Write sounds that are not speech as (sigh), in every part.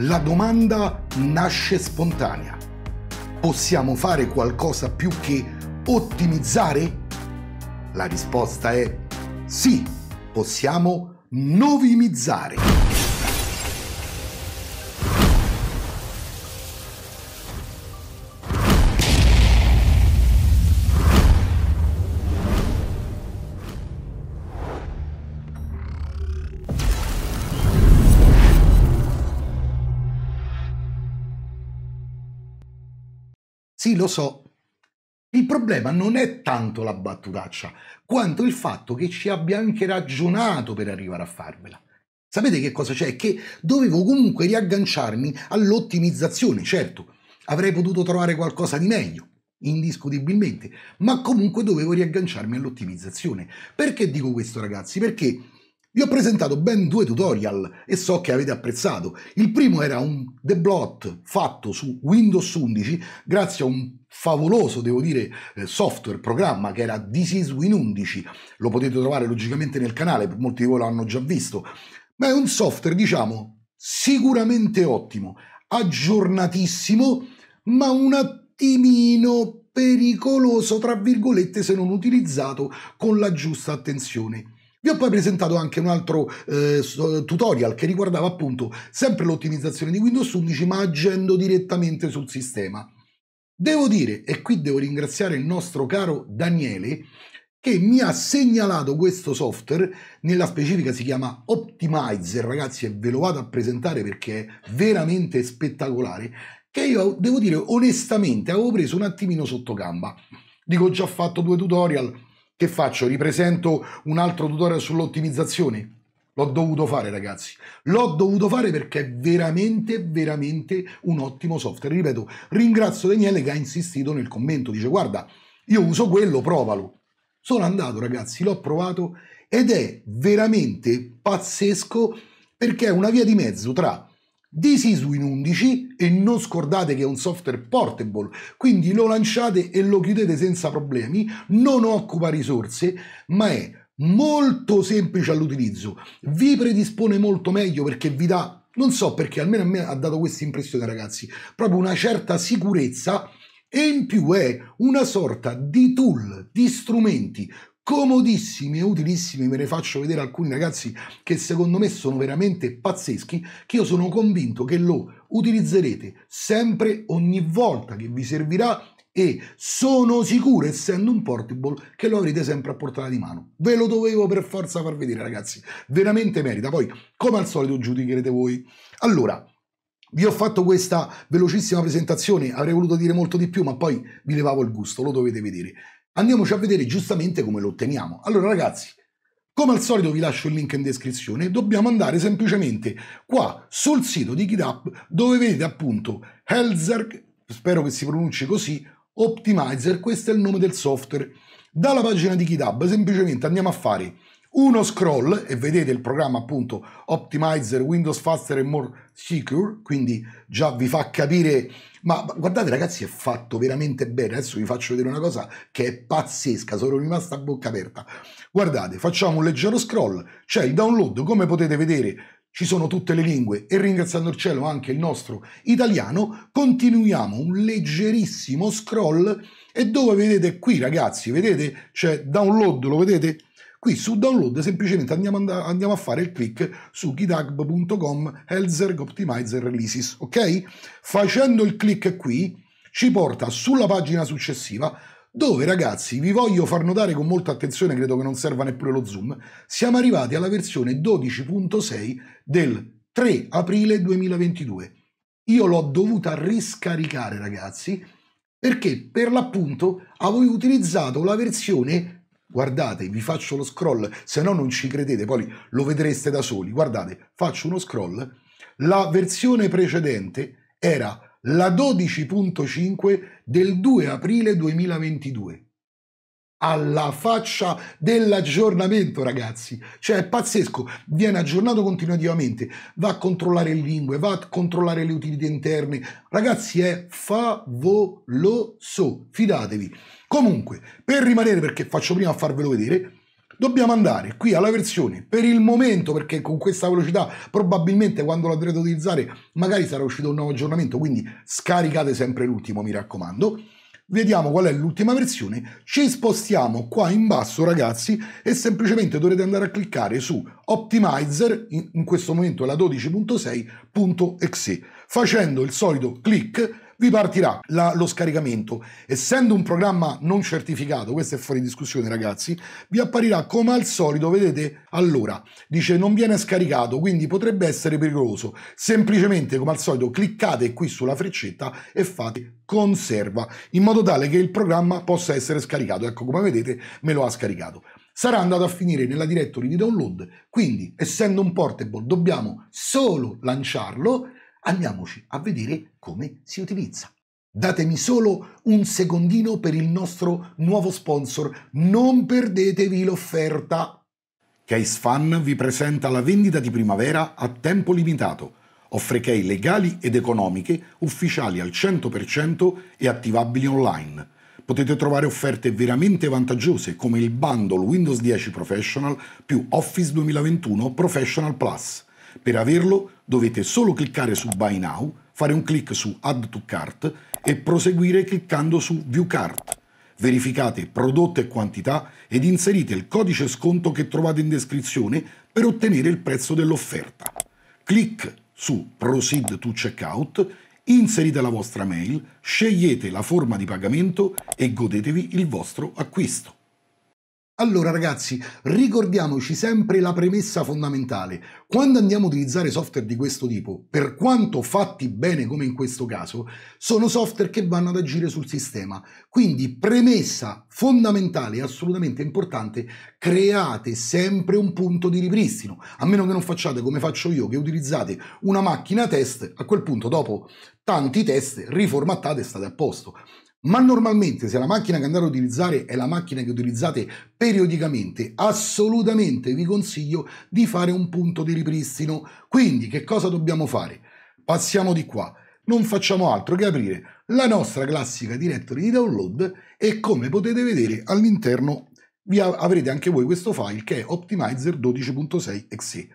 La domanda nasce spontanea. Possiamo fare qualcosa più che ottimizzare? La risposta è sì, possiamo novimizzare. Sì, lo so. Il problema non è tanto la battutaccia, quanto il fatto che ci abbia anche ragionato per arrivare a farvela. Sapete che cosa c'è? Che dovevo comunque riagganciarmi all'ottimizzazione, certo, avrei potuto trovare qualcosa di meglio, indiscutibilmente, ma comunque dovevo riagganciarmi all'ottimizzazione. Perché dico questo ragazzi? Perché vi ho presentato ben due tutorial e so che avete apprezzato. Il primo era un deblot fatto su Windows 11 grazie a un favoloso, devo dire, eh, software, programma che era This is Win 11. Lo potete trovare logicamente nel canale, molti di voi l'hanno già visto. Ma è un software, diciamo, sicuramente ottimo, aggiornatissimo, ma un attimino pericoloso, tra virgolette, se non utilizzato con la giusta attenzione. Vi ho poi presentato anche un altro eh, tutorial che riguardava appunto sempre l'ottimizzazione di Windows 11 ma agendo direttamente sul sistema. Devo dire, e qui devo ringraziare il nostro caro Daniele, che mi ha segnalato questo software, nella specifica si chiama Optimizer, ragazzi, e ve lo vado a presentare perché è veramente spettacolare, che io devo dire onestamente avevo preso un attimino sotto gamba. Dico, ho già fatto due tutorial, che faccio? Ripresento un altro tutorial sull'ottimizzazione? L'ho dovuto fare, ragazzi. L'ho dovuto fare perché è veramente, veramente un ottimo software. Ripeto, ringrazio Daniele che ha insistito nel commento. Dice, guarda, io uso quello, provalo. Sono andato, ragazzi, l'ho provato ed è veramente pazzesco perché è una via di mezzo tra This Win 11 e non scordate che è un software portable, quindi lo lanciate e lo chiudete senza problemi, non occupa risorse, ma è molto semplice all'utilizzo, vi predispone molto meglio perché vi dà, non so perché, almeno a me ha dato questa impressione ragazzi, proprio una certa sicurezza e in più è una sorta di tool, di strumenti comodissimi e utilissimi, ve ne faccio vedere alcuni ragazzi che secondo me sono veramente pazzeschi, che io sono convinto che lo utilizzerete sempre ogni volta che vi servirà e sono sicuro, essendo un portable, che lo avrete sempre a portata di mano. Ve lo dovevo per forza far vedere, ragazzi. Veramente merita. Poi, come al solito, giudicherete voi. Allora, vi ho fatto questa velocissima presentazione, avrei voluto dire molto di più, ma poi vi levavo il gusto, lo dovete vedere andiamoci a vedere giustamente come lo otteniamo. Allora ragazzi, come al solito vi lascio il link in descrizione, dobbiamo andare semplicemente qua sul sito di GitHub dove vedete appunto Helzerg, spero che si pronunci così, Optimizer, questo è il nome del software. Dalla pagina di GitHub semplicemente andiamo a fare uno scroll e vedete il programma appunto Optimizer Windows Faster and More Secure, quindi già vi fa capire, ma guardate ragazzi è fatto veramente bene, adesso vi faccio vedere una cosa che è pazzesca, sono rimasta a bocca aperta. Guardate, facciamo un leggero scroll, c'è il download, come potete vedere ci sono tutte le lingue e ringraziando il cielo anche il nostro italiano, continuiamo un leggerissimo scroll e dove vedete qui ragazzi, vedete c'è cioè download, lo vedete? Qui su download semplicemente andiamo, and andiamo a fare il click su github.com Helzerg Optimizer Releases, ok? Facendo il click qui ci porta sulla pagina successiva dove ragazzi vi voglio far notare con molta attenzione, credo che non serva neppure lo zoom, siamo arrivati alla versione 12.6 del 3 aprile 2022. Io l'ho dovuta riscaricare ragazzi perché per l'appunto avevo utilizzato la versione Guardate, vi faccio lo scroll, se no non ci credete, poi lo vedreste da soli. Guardate, faccio uno scroll. La versione precedente era la 12.5 del 2 aprile 2022 alla faccia dell'aggiornamento, ragazzi. Cioè, è pazzesco. Viene aggiornato continuativamente, va a controllare le lingue, va a controllare le utilità interne. Ragazzi, è favoloso, fidatevi. Comunque, per rimanere, perché faccio prima a farvelo vedere, dobbiamo andare qui alla versione per il momento perché con questa velocità probabilmente quando la dovrete utilizzare magari sarà uscito un nuovo aggiornamento quindi scaricate sempre l'ultimo mi raccomando vediamo qual è l'ultima versione, ci spostiamo qua in basso ragazzi e semplicemente dovrete andare a cliccare su Optimizer, in, in questo momento è la 12.6.exe, facendo il solito clic vi partirà la, lo scaricamento. Essendo un programma non certificato, questo è fuori discussione ragazzi, vi apparirà come al solito, vedete, allora, dice non viene scaricato, quindi potrebbe essere pericoloso. Semplicemente, come al solito, cliccate qui sulla freccetta e fate conserva, in modo tale che il programma possa essere scaricato. Ecco, come vedete, me lo ha scaricato sarà andato a finire nella directory di download, quindi essendo un portable dobbiamo solo lanciarlo andiamoci a vedere come si utilizza. Datemi solo un secondino per il nostro nuovo sponsor, non perdetevi l'offerta. CaseFan vi presenta la vendita di primavera a tempo limitato. Offre key legali ed economiche, ufficiali al 100% e attivabili online. Potete trovare offerte veramente vantaggiose come il bundle Windows 10 Professional più Office 2021 Professional Plus. Per averlo dovete solo cliccare su Buy Now, fare un clic su Add to Cart e proseguire cliccando su View Cart. Verificate prodotto e quantità ed inserite il codice sconto che trovate in descrizione per ottenere il prezzo dell'offerta. Clic su Proceed to Checkout, inserite la vostra mail, scegliete la forma di pagamento e godetevi il vostro acquisto. Allora ragazzi, ricordiamoci sempre la premessa fondamentale. Quando andiamo a utilizzare software di questo tipo, per quanto fatti bene come in questo caso, sono software che vanno ad agire sul sistema. Quindi premessa fondamentale e assolutamente importante, create sempre un punto di ripristino. A meno che non facciate come faccio io, che utilizzate una macchina test, a quel punto dopo tanti test riformattate e state a posto ma normalmente se la macchina che andate a utilizzare è la macchina che utilizzate periodicamente, assolutamente vi consiglio di fare un punto di ripristino. Quindi che cosa dobbiamo fare? Passiamo di qua. Non facciamo altro che aprire la nostra classica directory di download e come potete vedere all'interno vi avrete anche voi questo file che è optimizer12.6.exe. 12.6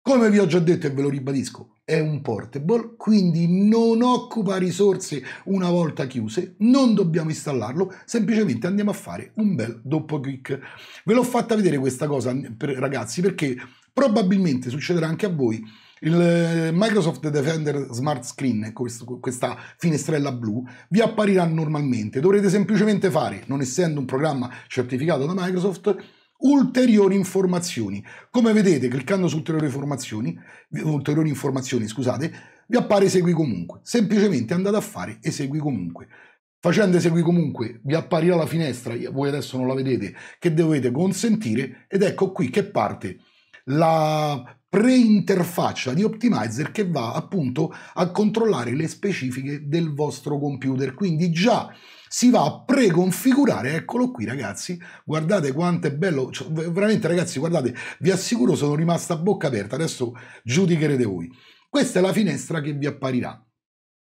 Come vi ho già detto e ve lo ribadisco, è un portable, quindi non occupa risorse una volta chiuse, non dobbiamo installarlo, semplicemente andiamo a fare un bel doppio clic. Ve l'ho fatta vedere questa cosa per, ragazzi perché probabilmente succederà anche a voi il eh, Microsoft Defender Smart Screen, ecco questa finestrella blu, vi apparirà normalmente. Dovrete semplicemente fare, non essendo un programma certificato da Microsoft, ulteriori informazioni. Come vedete, cliccando su ulteriori informazioni, ulteriori informazioni scusate, vi appare esegui comunque. Semplicemente andate a fare esegui comunque. Facendo esegui comunque vi apparirà la finestra, voi adesso non la vedete, che dovete consentire ed ecco qui che parte la preinterfaccia di Optimizer che va appunto a controllare le specifiche del vostro computer. Quindi già si va a preconfigurare, eccolo qui ragazzi, guardate quanto è bello, cioè, veramente ragazzi guardate, vi assicuro sono rimasta a bocca aperta, adesso giudicherete voi. Questa è la finestra che vi apparirà.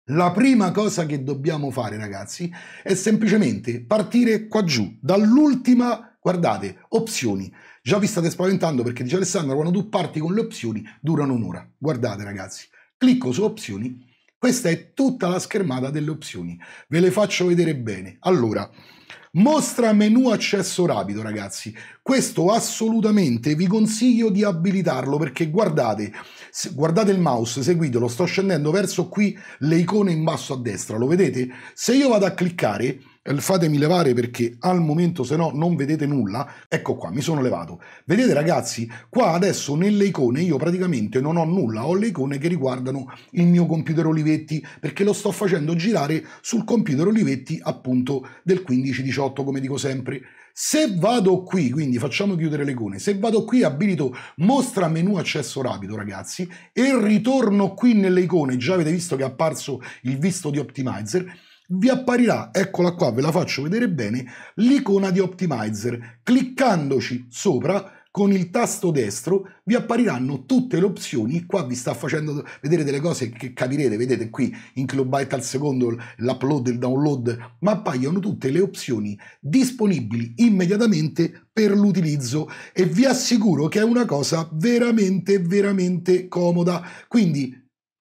La prima cosa che dobbiamo fare ragazzi è semplicemente partire qua giù, dall'ultima, guardate, opzioni. Già vi state spaventando perché dice Alessandro, quando tu parti con le opzioni durano un'ora. Guardate ragazzi, clicco su opzioni questa è tutta la schermata delle opzioni. Ve le faccio vedere bene. Allora, mostra menu accesso rapido, ragazzi. Questo assolutamente vi consiglio di abilitarlo perché guardate, guardate il mouse, seguitelo, sto scendendo verso qui le icone in basso a destra, lo vedete? Se io vado a cliccare fatemi levare perché al momento se no non vedete nulla, ecco qua, mi sono levato. Vedete ragazzi, qua adesso nelle icone io praticamente non ho nulla, ho le icone che riguardano il mio computer Olivetti, perché lo sto facendo girare sul computer Olivetti appunto del 1518 come dico sempre. Se vado qui, quindi facciamo chiudere le icone, se vado qui abilito mostra menu accesso rapido ragazzi e ritorno qui nelle icone, già avete visto che è apparso il visto di Optimizer, vi apparirà, eccola qua, ve la faccio vedere bene, l'icona di Optimizer. Cliccandoci sopra, con il tasto destro vi appariranno tutte le opzioni, qua vi sta facendo vedere delle cose che capirete, vedete qui in kilobyte al secondo l'upload, il download, ma appaiono tutte le opzioni disponibili immediatamente per l'utilizzo e vi assicuro che è una cosa veramente veramente comoda, quindi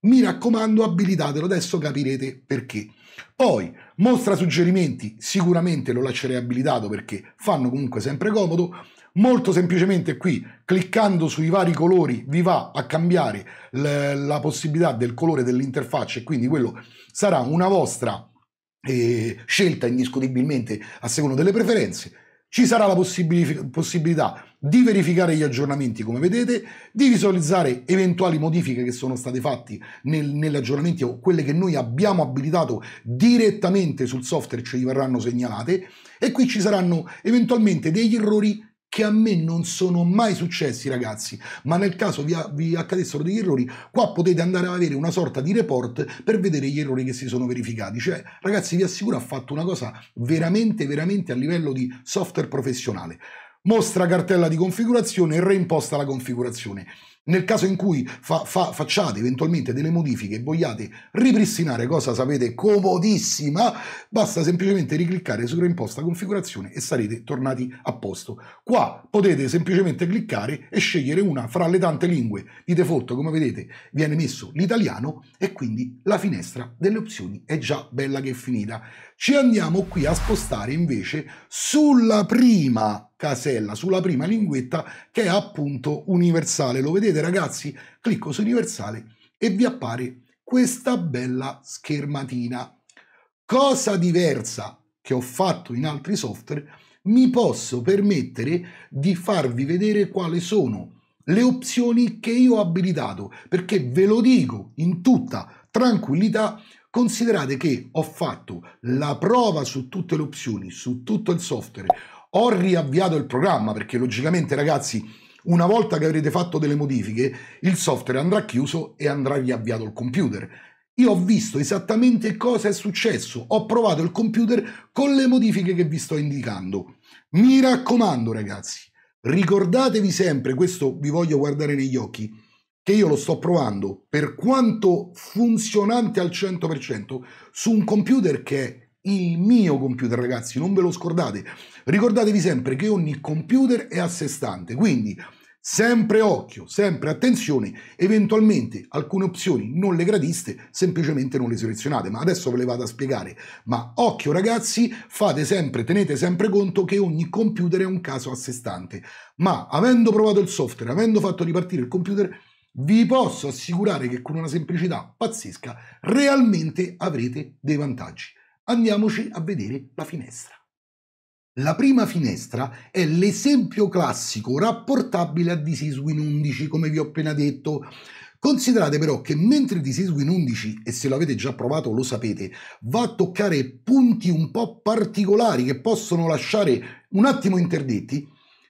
mi raccomando abilitatelo, adesso capirete perché. Poi mostra suggerimenti, sicuramente lo lascerei abilitato perché fanno comunque sempre comodo. Molto semplicemente qui, cliccando sui vari colori, vi va a cambiare la possibilità del colore dell'interfaccia e quindi quello sarà una vostra eh, scelta indiscutibilmente a seconda delle preferenze. Ci sarà la possibilità di verificare gli aggiornamenti come vedete, di visualizzare eventuali modifiche che sono state fatte nel, negli aggiornamenti o quelle che noi abbiamo abilitato direttamente sul software ci verranno segnalate e qui ci saranno eventualmente degli errori che a me non sono mai successi ragazzi, ma nel caso vi, vi, accadessero degli errori, qua potete andare ad avere una sorta di report per vedere gli errori che si sono verificati, cioè ragazzi vi assicuro ha fatto una cosa veramente veramente a livello di software professionale mostra cartella di configurazione e reimposta la configurazione. Nel caso in cui fa, fa, facciate eventualmente delle modifiche e vogliate ripristinare cosa sapete comodissima, basta semplicemente ricliccare su reimposta configurazione e sarete tornati a posto. Qua potete semplicemente cliccare e scegliere una fra le tante lingue. Di default, come vedete, viene messo l'italiano e quindi la finestra delle opzioni è già bella che è finita. Ci andiamo qui a spostare invece sulla prima casella, sulla prima linguetta che è appunto universale. Lo vedete ragazzi? Clicco su universale e vi appare questa bella schermatina. Cosa diversa che ho fatto in altri software, mi posso permettere di farvi vedere quali sono le opzioni che io ho abilitato, perché ve lo dico in tutta tranquillità, considerate che ho fatto la prova su tutte le opzioni, su tutto il software, ho riavviato il programma perché logicamente ragazzi una volta che avrete fatto delle modifiche il software andrà chiuso e andrà riavviato il computer. Io ho visto esattamente cosa è successo, ho provato il computer con le modifiche che vi sto indicando. Mi raccomando ragazzi, ricordatevi sempre, questo vi voglio guardare negli occhi, che io lo sto provando per quanto funzionante al 100% su un computer che è il mio computer, ragazzi, non ve lo scordate. Ricordatevi sempre che ogni computer è a sé stante, quindi sempre occhio, sempre attenzione, eventualmente alcune opzioni non le gradiste, semplicemente non le selezionate, ma adesso ve le vado a spiegare. Ma occhio ragazzi, fate sempre, tenete sempre conto che ogni computer è un caso a sé stante, ma avendo provato il software, avendo fatto ripartire il computer, vi posso assicurare che con una semplicità pazzesca realmente avrete dei vantaggi. Andiamoci a vedere la finestra. La prima finestra è l'esempio classico rapportabile a This Win 11, come vi ho appena detto. Considerate però che mentre This Win 11, e se lo avete già provato lo sapete, va a toccare punti un po' particolari che possono lasciare un attimo interdetti,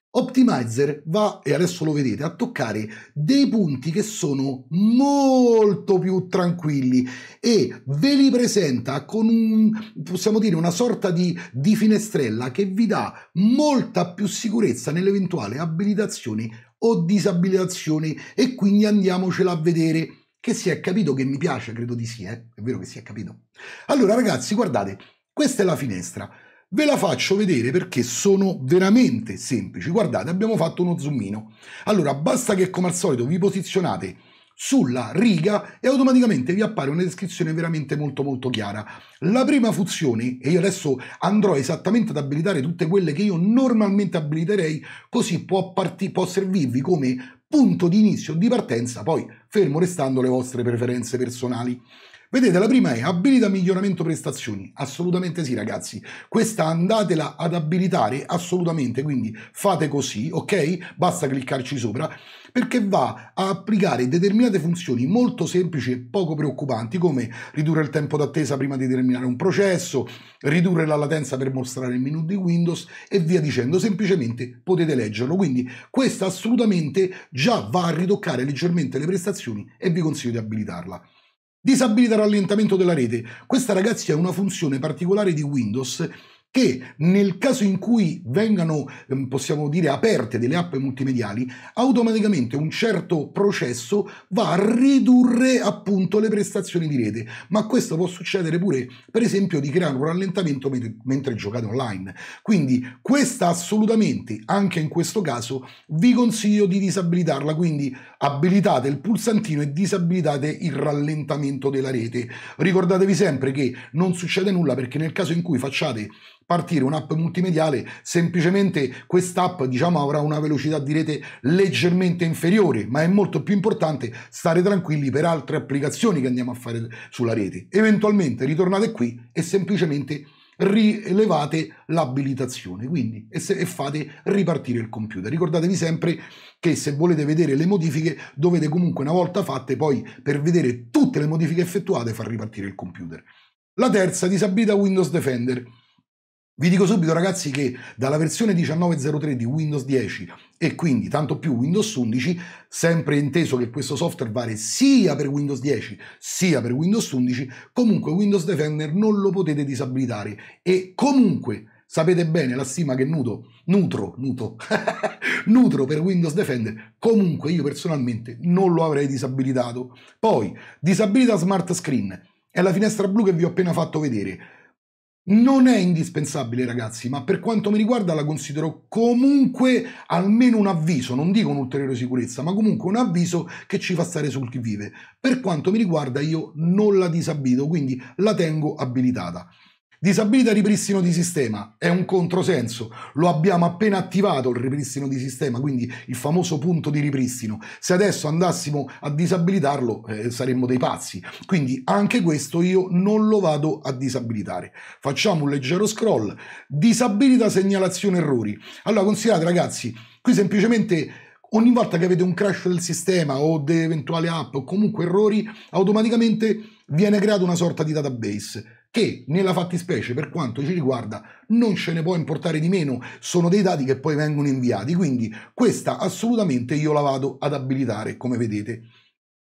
Optimizer va, e adesso lo vedete, a toccare dei punti che sono molto più tranquilli e ve li presenta con un, possiamo dire, una sorta di, di finestrella che vi dà molta più sicurezza nell'eventuale abilitazione o disabilitazione e quindi andiamocela a vedere che si è capito che mi piace, credo di sì, eh? è vero che si è capito. Allora ragazzi, guardate, questa è la finestra. Ve la faccio vedere perché sono veramente semplici. Guardate, abbiamo fatto uno zoomino. Allora, basta che come al solito vi posizionate sulla riga e automaticamente vi appare una descrizione veramente molto molto chiara. La prima funzione, e io adesso andrò esattamente ad abilitare tutte quelle che io normalmente abiliterei, così può, parti- può servirvi come punto di inizio, o di partenza, poi fermo restando le vostre preferenze personali. Vedete, la prima è abilita miglioramento prestazioni. Assolutamente sì, ragazzi. Questa andatela ad abilitare assolutamente, quindi fate così, ok? Basta cliccarci sopra perché va a applicare determinate funzioni molto semplici e poco preoccupanti come ridurre il tempo d'attesa prima di terminare un processo, ridurre la latenza per mostrare il menu di Windows e via dicendo, semplicemente potete leggerlo. Quindi questa assolutamente già va a ritoccare leggermente le prestazioni e vi consiglio di abilitarla. Disabilita rallentamento della rete. Questa ragazzi è una funzione particolare di Windows che nel caso in cui vengano, ehm, possiamo dire, aperte delle app multimediali, automaticamente un certo processo va a ridurre appunto le prestazioni di rete. Ma questo può succedere pure, per esempio, di creare un rallentamento mentre giocate online. Quindi questa assolutamente, anche in questo caso, vi consiglio di disabilitarla. Quindi abilitate il pulsantino e disabilitate il rallentamento della rete. Ricordatevi sempre che non succede nulla perché nel caso in cui facciate partire un'app multimediale, semplicemente quest'app diciamo, avrà una velocità di rete leggermente inferiore, ma è molto più importante stare tranquilli per altre applicazioni che andiamo a fare sulla rete. Eventualmente ritornate qui e semplicemente rilevate l'abilitazione quindi e, se, e, fate ripartire il computer ricordatevi sempre che se volete vedere le modifiche dovete comunque una volta fatte poi per vedere tutte le modifiche effettuate far ripartire il computer la terza disabilita Windows Defender vi dico subito ragazzi che dalla versione 19.03 di Windows 10 e quindi tanto più Windows 11, sempre inteso che questo software vale sia per Windows 10 sia per Windows 11, comunque Windows Defender non lo potete disabilitare e comunque sapete bene la stima che nudo, nutro, nutro, (laughs) nutro per Windows Defender, comunque io personalmente non lo avrei disabilitato. Poi, disabilita Smart Screen, è la finestra blu che vi ho appena fatto vedere non è indispensabile, ragazzi, ma per quanto mi riguarda la considero comunque almeno un avviso, non dico un'ulteriore sicurezza, ma comunque un avviso che ci fa stare sul chi vive. Per quanto mi riguarda io non la disabito, quindi la tengo abilitata. Disabilita ripristino di sistema, è un controsenso, lo abbiamo appena attivato il ripristino di sistema, quindi il famoso punto di ripristino. Se adesso andassimo a disabilitarlo eh, saremmo dei pazzi, quindi anche questo io non lo vado a disabilitare. Facciamo un leggero scroll, disabilita segnalazione errori. Allora considerate ragazzi, qui semplicemente ogni volta che avete un crash del sistema o di eventuali app o comunque errori, automaticamente viene creata una sorta di database che nella fattispecie per quanto ci riguarda non ce ne può importare di meno, sono dei dati che poi vengono inviati, quindi questa assolutamente io la vado ad abilitare come vedete.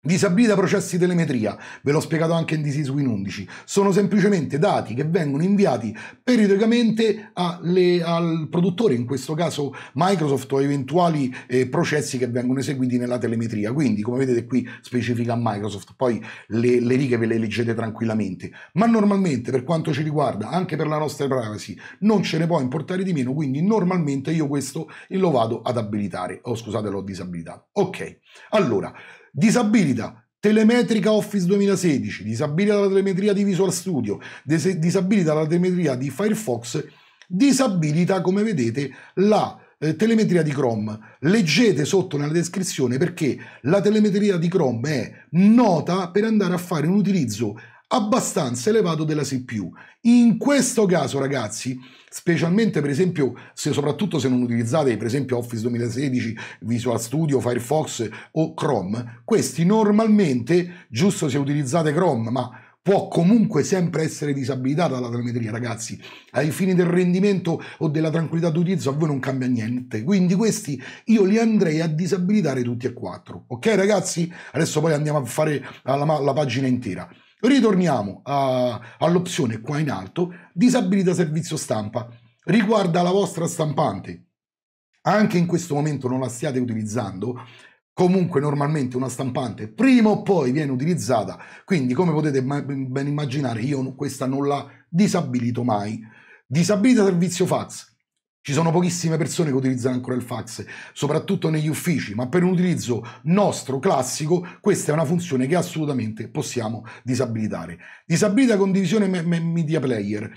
Disabilita processi telemetria, ve l'ho spiegato anche in Disease Win 11, sono semplicemente dati che vengono inviati periodicamente alle, al produttore, in questo caso Microsoft o eventuali eh, processi che vengono eseguiti nella telemetria, quindi come vedete qui specifica Microsoft, poi le, le righe ve le leggete tranquillamente, ma normalmente per quanto ci riguarda, anche per la nostra privacy, non ce ne può importare di meno, quindi normalmente io questo lo vado ad abilitare, o oh, scusate l'ho disabilitato. Ok, allora disabilita telemetrica Office 2016, disabilita la telemetria di Visual Studio, disabilita la telemetria di Firefox, disabilita, come vedete, la eh, telemetria di Chrome. Leggete sotto nella descrizione perché la telemetria di Chrome è nota per andare a fare un utilizzo abbastanza elevato della CPU. In questo caso, ragazzi, specialmente per esempio, se, soprattutto se non utilizzate per esempio Office 2016, Visual Studio, Firefox o Chrome, questi normalmente, giusto se utilizzate Chrome, ma può comunque sempre essere disabilitata la telemetria, ragazzi. Ai fini del rendimento o della tranquillità d'utilizzo a voi non cambia niente. Quindi questi io li andrei a disabilitare tutti e quattro. Ok, ragazzi? Adesso poi andiamo a fare la, la pagina intera. Ritorniamo a, all'opzione qua in alto, disabilita servizio stampa, riguarda la vostra stampante. Anche in questo momento non la stiate utilizzando, comunque normalmente una stampante prima o poi viene utilizzata, quindi come potete ben immaginare io questa non la disabilito mai. Disabilita servizio fax, ci sono pochissime persone che utilizzano ancora il fax, soprattutto negli uffici, ma per un utilizzo nostro classico questa è una funzione che assolutamente possiamo disabilitare. Disabilita condivisione media player.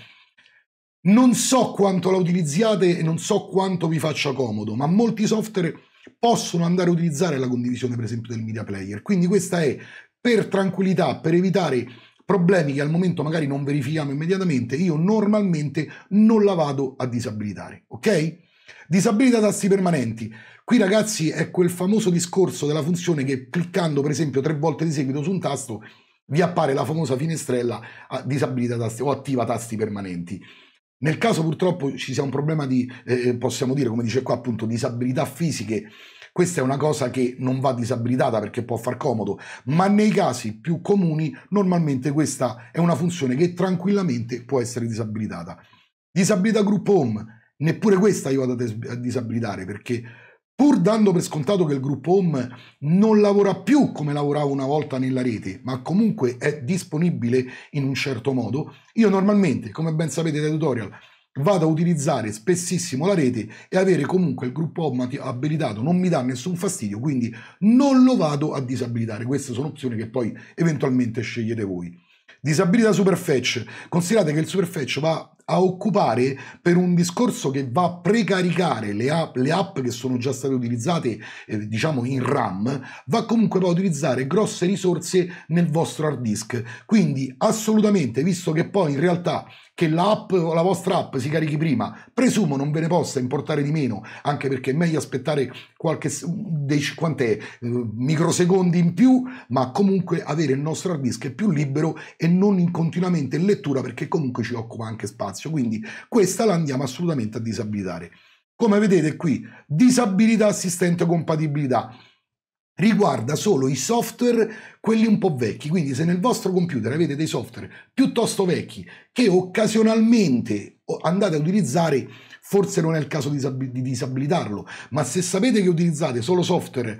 Non so quanto la utilizziate e non so quanto vi faccia comodo, ma molti software possono andare a utilizzare la condivisione per esempio del media player. Quindi questa è per tranquillità, per evitare problemi che al momento magari non verifichiamo immediatamente, io normalmente non la vado a disabilitare, ok? Disabilita tasti permanenti. Qui ragazzi è quel famoso discorso della funzione che cliccando per esempio tre volte di seguito su un tasto vi appare la famosa finestrella ah, disabilita tasti o attiva tasti permanenti. Nel caso purtroppo ci sia un problema di, eh, eh possiamo dire, come dice qua appunto, disabilità fisiche questa è una cosa che non va disabilitata perché può far comodo, ma nei casi più comuni normalmente questa è una funzione che tranquillamente può essere disabilitata. Disabilita group home, neppure questa io vado a disabilitare perché pur dando per scontato che il gruppo home non lavora più come lavorava una volta nella rete, ma comunque è disponibile in un certo modo, io normalmente, come ben sapete dai tutorial, vado a utilizzare spessissimo la rete e avere comunque il gruppo home abilitato non mi dà nessun fastidio, quindi non lo vado a disabilitare. Queste sono opzioni che poi eventualmente scegliete voi. Disabilita Superfetch, considerate che il Superfetch va a occupare per un discorso che va a precaricare le app, le app che sono già state utilizzate eh, diciamo in RAM, va comunque a utilizzare grosse risorse nel vostro hard disk. Quindi assolutamente, visto che poi in realtà che l'app o la vostra app si carichi prima, presumo non ve ne possa importare di meno, anche perché è meglio aspettare qualche dei 50 eh, microsecondi in più, ma comunque avere il nostro hard disk più libero e non in continuamente in lettura perché comunque ci occupa anche spazio spazio, quindi questa la andiamo assolutamente a disabilitare. Come vedete qui, disabilità assistente compatibilità riguarda solo i software, quelli un po' vecchi, quindi se nel vostro computer avete dei software piuttosto vecchi che occasionalmente andate a utilizzare, forse non è il caso di disabilitarlo, ma se sapete che utilizzate solo software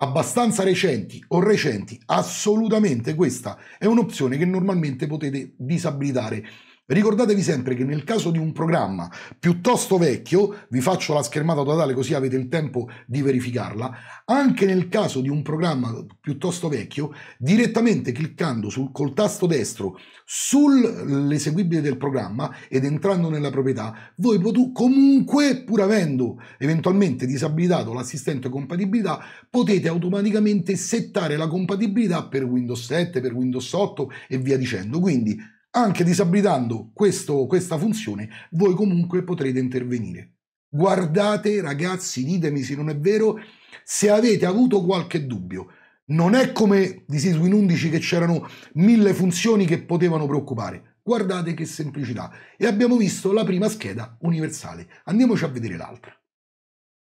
abbastanza recenti o recenti, assolutamente questa è un'opzione che normalmente potete disabilitare Ricordatevi sempre che nel caso di un programma piuttosto vecchio, vi faccio la schermata totale così avete il tempo di verificarla, anche nel caso di un programma piuttosto vecchio, direttamente cliccando sul, col tasto destro sull'eseguibile del programma ed entrando nella proprietà, voi comunque, pur avendo eventualmente disabilitato l'assistente compatibilità, potete automaticamente settare la compatibilità per Windows 7, per Windows 8 e via dicendo. Quindi anche disabilitando questo, questa funzione, voi comunque potrete intervenire. Guardate ragazzi, ditemi se non è vero, se avete avuto qualche dubbio. Non è come di Siswin 11 che c'erano mille funzioni che potevano preoccupare. Guardate che semplicità. E abbiamo visto la prima scheda universale. Andiamoci a vedere l'altra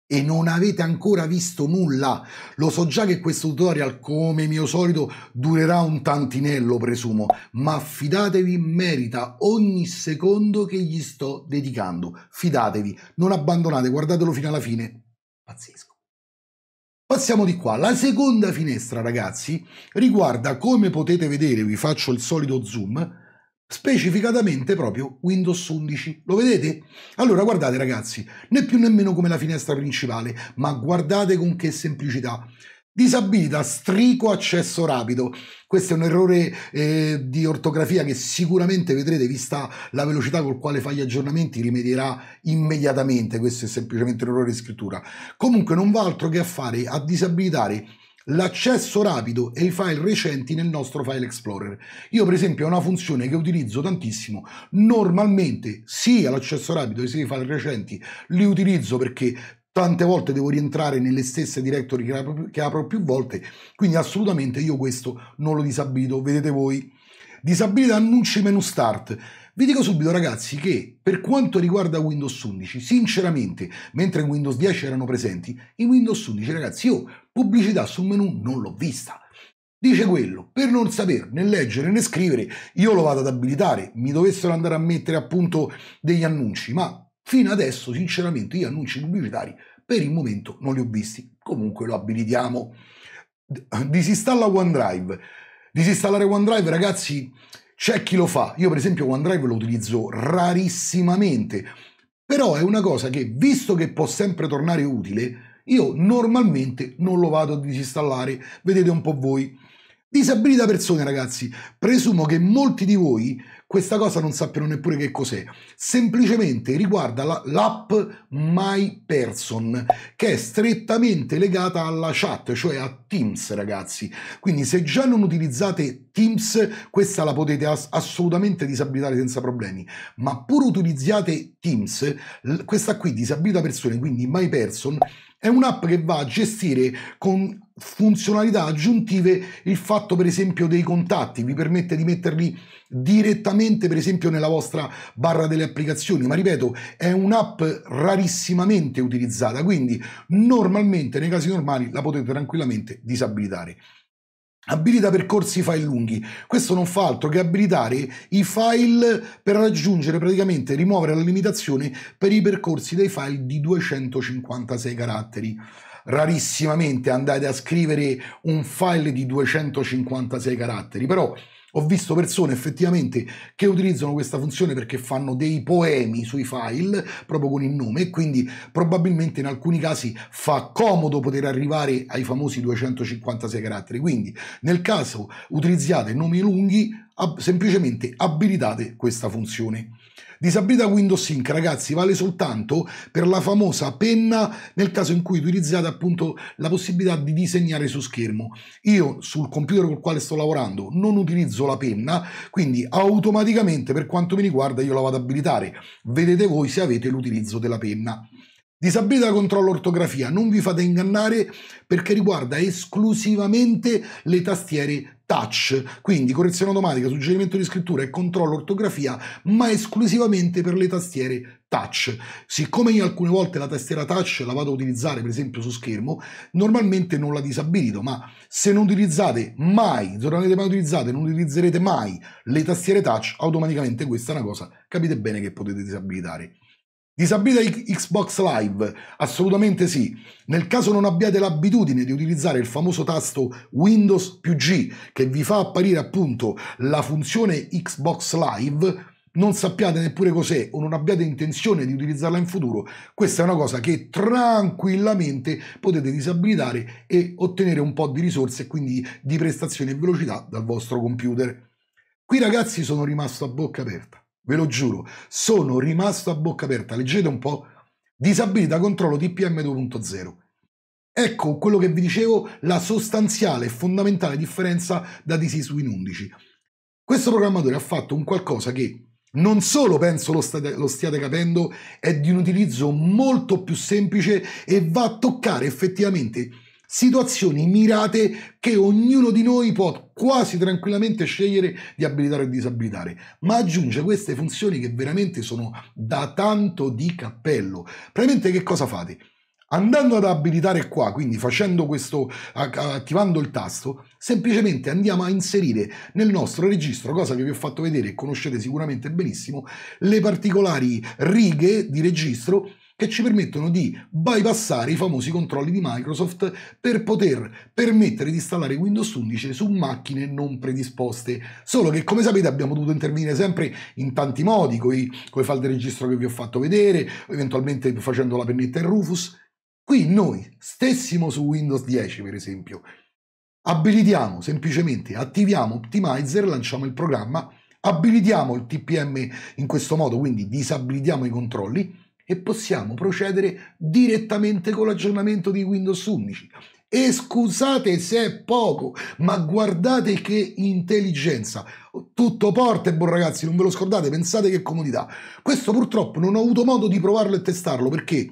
e non avete ancora visto nulla. Lo so già che questo tutorial, come mio solito, durerà un tantinello, presumo, ma fidatevi, merita ogni secondo che gli sto dedicando. Fidatevi, non abbandonate, guardatelo fino alla fine. Pazzesco. Passiamo di qua. La seconda finestra, ragazzi, riguarda, come potete vedere, vi faccio il solito zoom, specificatamente proprio Windows 11. Lo vedete? Allora guardate ragazzi, né più né meno come la finestra principale, ma guardate con che semplicità. Disabilita strico accesso rapido. Questo è un errore eh, di ortografia che sicuramente vedrete, vista la velocità con la quale fa gli aggiornamenti, rimedierà immediatamente. Questo è semplicemente un errore di scrittura. Comunque non va altro che a fare a disabilitare l'accesso rapido e i file recenti nel nostro File Explorer. Io per esempio è una funzione che utilizzo tantissimo, normalmente sia l'accesso rapido sia i file recenti li utilizzo perché tante volte devo rientrare nelle stesse directory che apro, che apro più volte, quindi assolutamente io questo non lo disabilito, vedete voi. Disabilita annunci menu start. Vi dico subito ragazzi che per quanto riguarda Windows 11, sinceramente, mentre in Windows 10 erano presenti, in Windows 11 ragazzi io pubblicità sul menu non l'ho vista. Dice quello, per non saper né leggere né scrivere, io lo vado ad abilitare, mi dovessero andare a mettere appunto degli annunci, ma fino adesso sinceramente gli annunci pubblicitari per il momento non li ho visti, comunque lo abilitiamo. Disinstalla OneDrive. Disinstallare OneDrive ragazzi c'è chi lo fa. Io per esempio OneDrive lo utilizzo rarissimamente, però è una cosa che, visto che può sempre tornare utile, io normalmente non lo vado a disinstallare. Vedete un po' voi. Disabilita persone, ragazzi. Presumo che molti di voi questa cosa non sappiano neppure che cos'è. Semplicemente riguarda la, l'app My Person, che è strettamente legata alla chat, cioè a Teams, ragazzi. Quindi se già non utilizzate Teams, questa la potete ass- assolutamente disabilitare senza problemi. Ma pur utilizzate Teams, l- questa qui disabilita persone, quindi My Person, è un'app che va a gestire con funzionalità aggiuntive il fatto per esempio dei contatti, vi permette di metterli direttamente per esempio nella vostra barra delle applicazioni, ma ripeto è un'app rarissimamente utilizzata, quindi normalmente nei casi normali la potete tranquillamente disabilitare. Abilita percorsi file lunghi. Questo non fa altro che abilitare i file per raggiungere praticamente, rimuovere la limitazione per i percorsi dei file di 256 caratteri. Rarissimamente andate a scrivere un file di 256 caratteri, però ho visto persone effettivamente che utilizzano questa funzione perché fanno dei poemi sui file proprio con il nome e quindi probabilmente in alcuni casi fa comodo poter arrivare ai famosi 256 caratteri. Quindi nel caso utilizziate nomi lunghi, semplicemente abilitate questa funzione. Disabilità Windows Sync, ragazzi, vale soltanto per la famosa penna nel caso in cui utilizzate appunto la possibilità di disegnare su schermo. Io sul computer col quale sto lavorando non utilizzo la penna, quindi automaticamente per quanto mi riguarda io la vado ad abilitare. Vedete voi se avete l'utilizzo della penna. Disabilità controllo ortografia, non vi fate ingannare perché riguarda esclusivamente le tastiere touch, quindi correzione automatica, suggerimento di scrittura e controllo ortografia, ma esclusivamente per le tastiere touch. Siccome io alcune volte la tastiera touch la vado a utilizzare, per esempio su schermo, normalmente non la disabilito, ma se non utilizzate mai, se non avete mai utilizzate, non utilizzerete mai le tastiere touch, automaticamente questa è una cosa, capite bene che potete disabilitare. Disabilita Xbox Live? Assolutamente sì. Nel caso non abbiate l'abitudine di utilizzare il famoso tasto Windows più G che vi fa apparire appunto la funzione Xbox Live, non sappiate neppure cos'è o non abbiate intenzione di utilizzarla in futuro, questa è una cosa che tranquillamente potete disabilitare e ottenere un po' di risorse e quindi di prestazione e velocità dal vostro computer. Qui ragazzi sono rimasto a bocca aperta ve lo giuro, sono rimasto a bocca aperta, leggete un po', disabilita controllo TPM 2.0. Ecco quello che vi dicevo, la sostanziale e fondamentale differenza da Disease Win 11. Questo programmatore ha fatto un qualcosa che non solo penso lo, state, lo, stiate capendo, è di un utilizzo molto più semplice e va a toccare effettivamente situazioni mirate che ognuno di noi può quasi tranquillamente scegliere di abilitare o disabilitare, ma aggiunge queste funzioni che veramente sono da tanto di cappello. Praticamente che cosa fate? Andando ad abilitare qua, quindi facendo questo, attivando il tasto, semplicemente andiamo a inserire nel nostro registro, cosa che vi ho fatto vedere e conoscete sicuramente benissimo, le particolari righe di registro che ci permettono di bypassare i famosi controlli di Microsoft per poter permettere di installare Windows 11 su macchine non predisposte. Solo che come sapete abbiamo dovuto intervenire sempre in tanti modi, con i file del registro che vi ho fatto vedere, eventualmente facendo la pennetta in Rufus. Qui noi stessimo su Windows 10 per esempio, abilitiamo semplicemente, attiviamo Optimizer, lanciamo il programma, abilitiamo il TPM in questo modo, quindi disabilitiamo i controlli e possiamo procedere direttamente con l'aggiornamento di Windows 11. E scusate se è poco, ma guardate che intelligenza. Tutto portable, ragazzi, non ve lo scordate, pensate che comodità. Questo purtroppo non ho avuto modo di provarlo e testarlo perché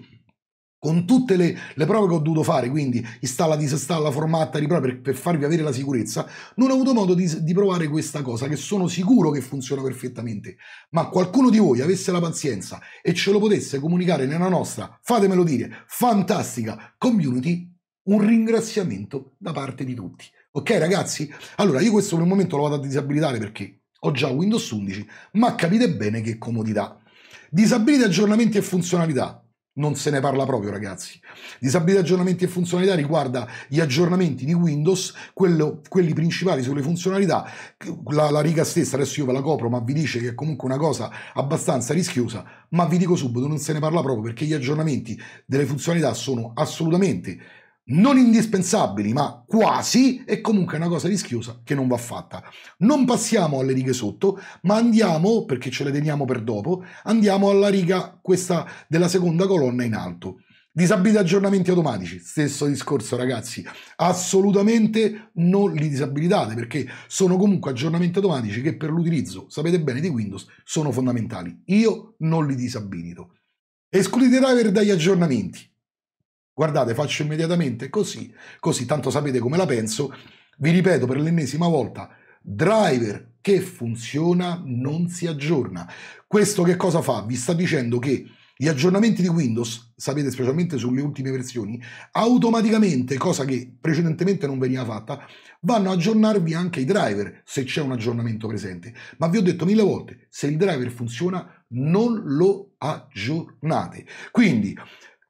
con tutte le, le, prove che ho dovuto fare, quindi installa, disinstalla, formatta, riprova per, per farvi avere la sicurezza, non ho avuto modo di, di, provare questa cosa, che sono sicuro che funziona perfettamente. Ma qualcuno di voi avesse la pazienza e ce lo potesse comunicare nella nostra, fatemelo dire, fantastica community, un ringraziamento da parte di tutti. Ok ragazzi? Allora io questo per il momento lo vado a disabilitare perché ho già Windows 11, ma capite bene che comodità. Disabilita aggiornamenti e funzionalità non se ne parla proprio ragazzi. Disabilità aggiornamenti e funzionalità riguarda gli aggiornamenti di Windows, quello, quelli principali sulle funzionalità, la, la, riga stessa adesso io ve la copro ma vi dice che è comunque una cosa abbastanza rischiosa, ma vi dico subito non se ne parla proprio perché gli aggiornamenti delle funzionalità sono assolutamente non indispensabili, ma quasi, è comunque una cosa rischiosa che non va fatta. Non passiamo alle righe sotto, ma andiamo, perché ce le teniamo per dopo, andiamo alla riga questa della seconda colonna in alto. Disabilita aggiornamenti automatici, stesso discorso ragazzi, assolutamente non li disabilitate perché sono comunque aggiornamenti automatici che per l'utilizzo, sapete bene, di Windows sono fondamentali. Io non li disabilito. Escludete driver dagli aggiornamenti, Guardate, faccio immediatamente così, così tanto sapete come la penso. Vi ripeto per l'ennesima volta, driver che funziona non si aggiorna. Questo che cosa fa? Vi sta dicendo che gli aggiornamenti di Windows, sapete specialmente sulle ultime versioni, automaticamente, cosa che precedentemente non veniva fatta, vanno a aggiornarvi anche i driver se c'è un aggiornamento presente. Ma vi ho detto mille volte, se il driver funziona non lo aggiornate. Quindi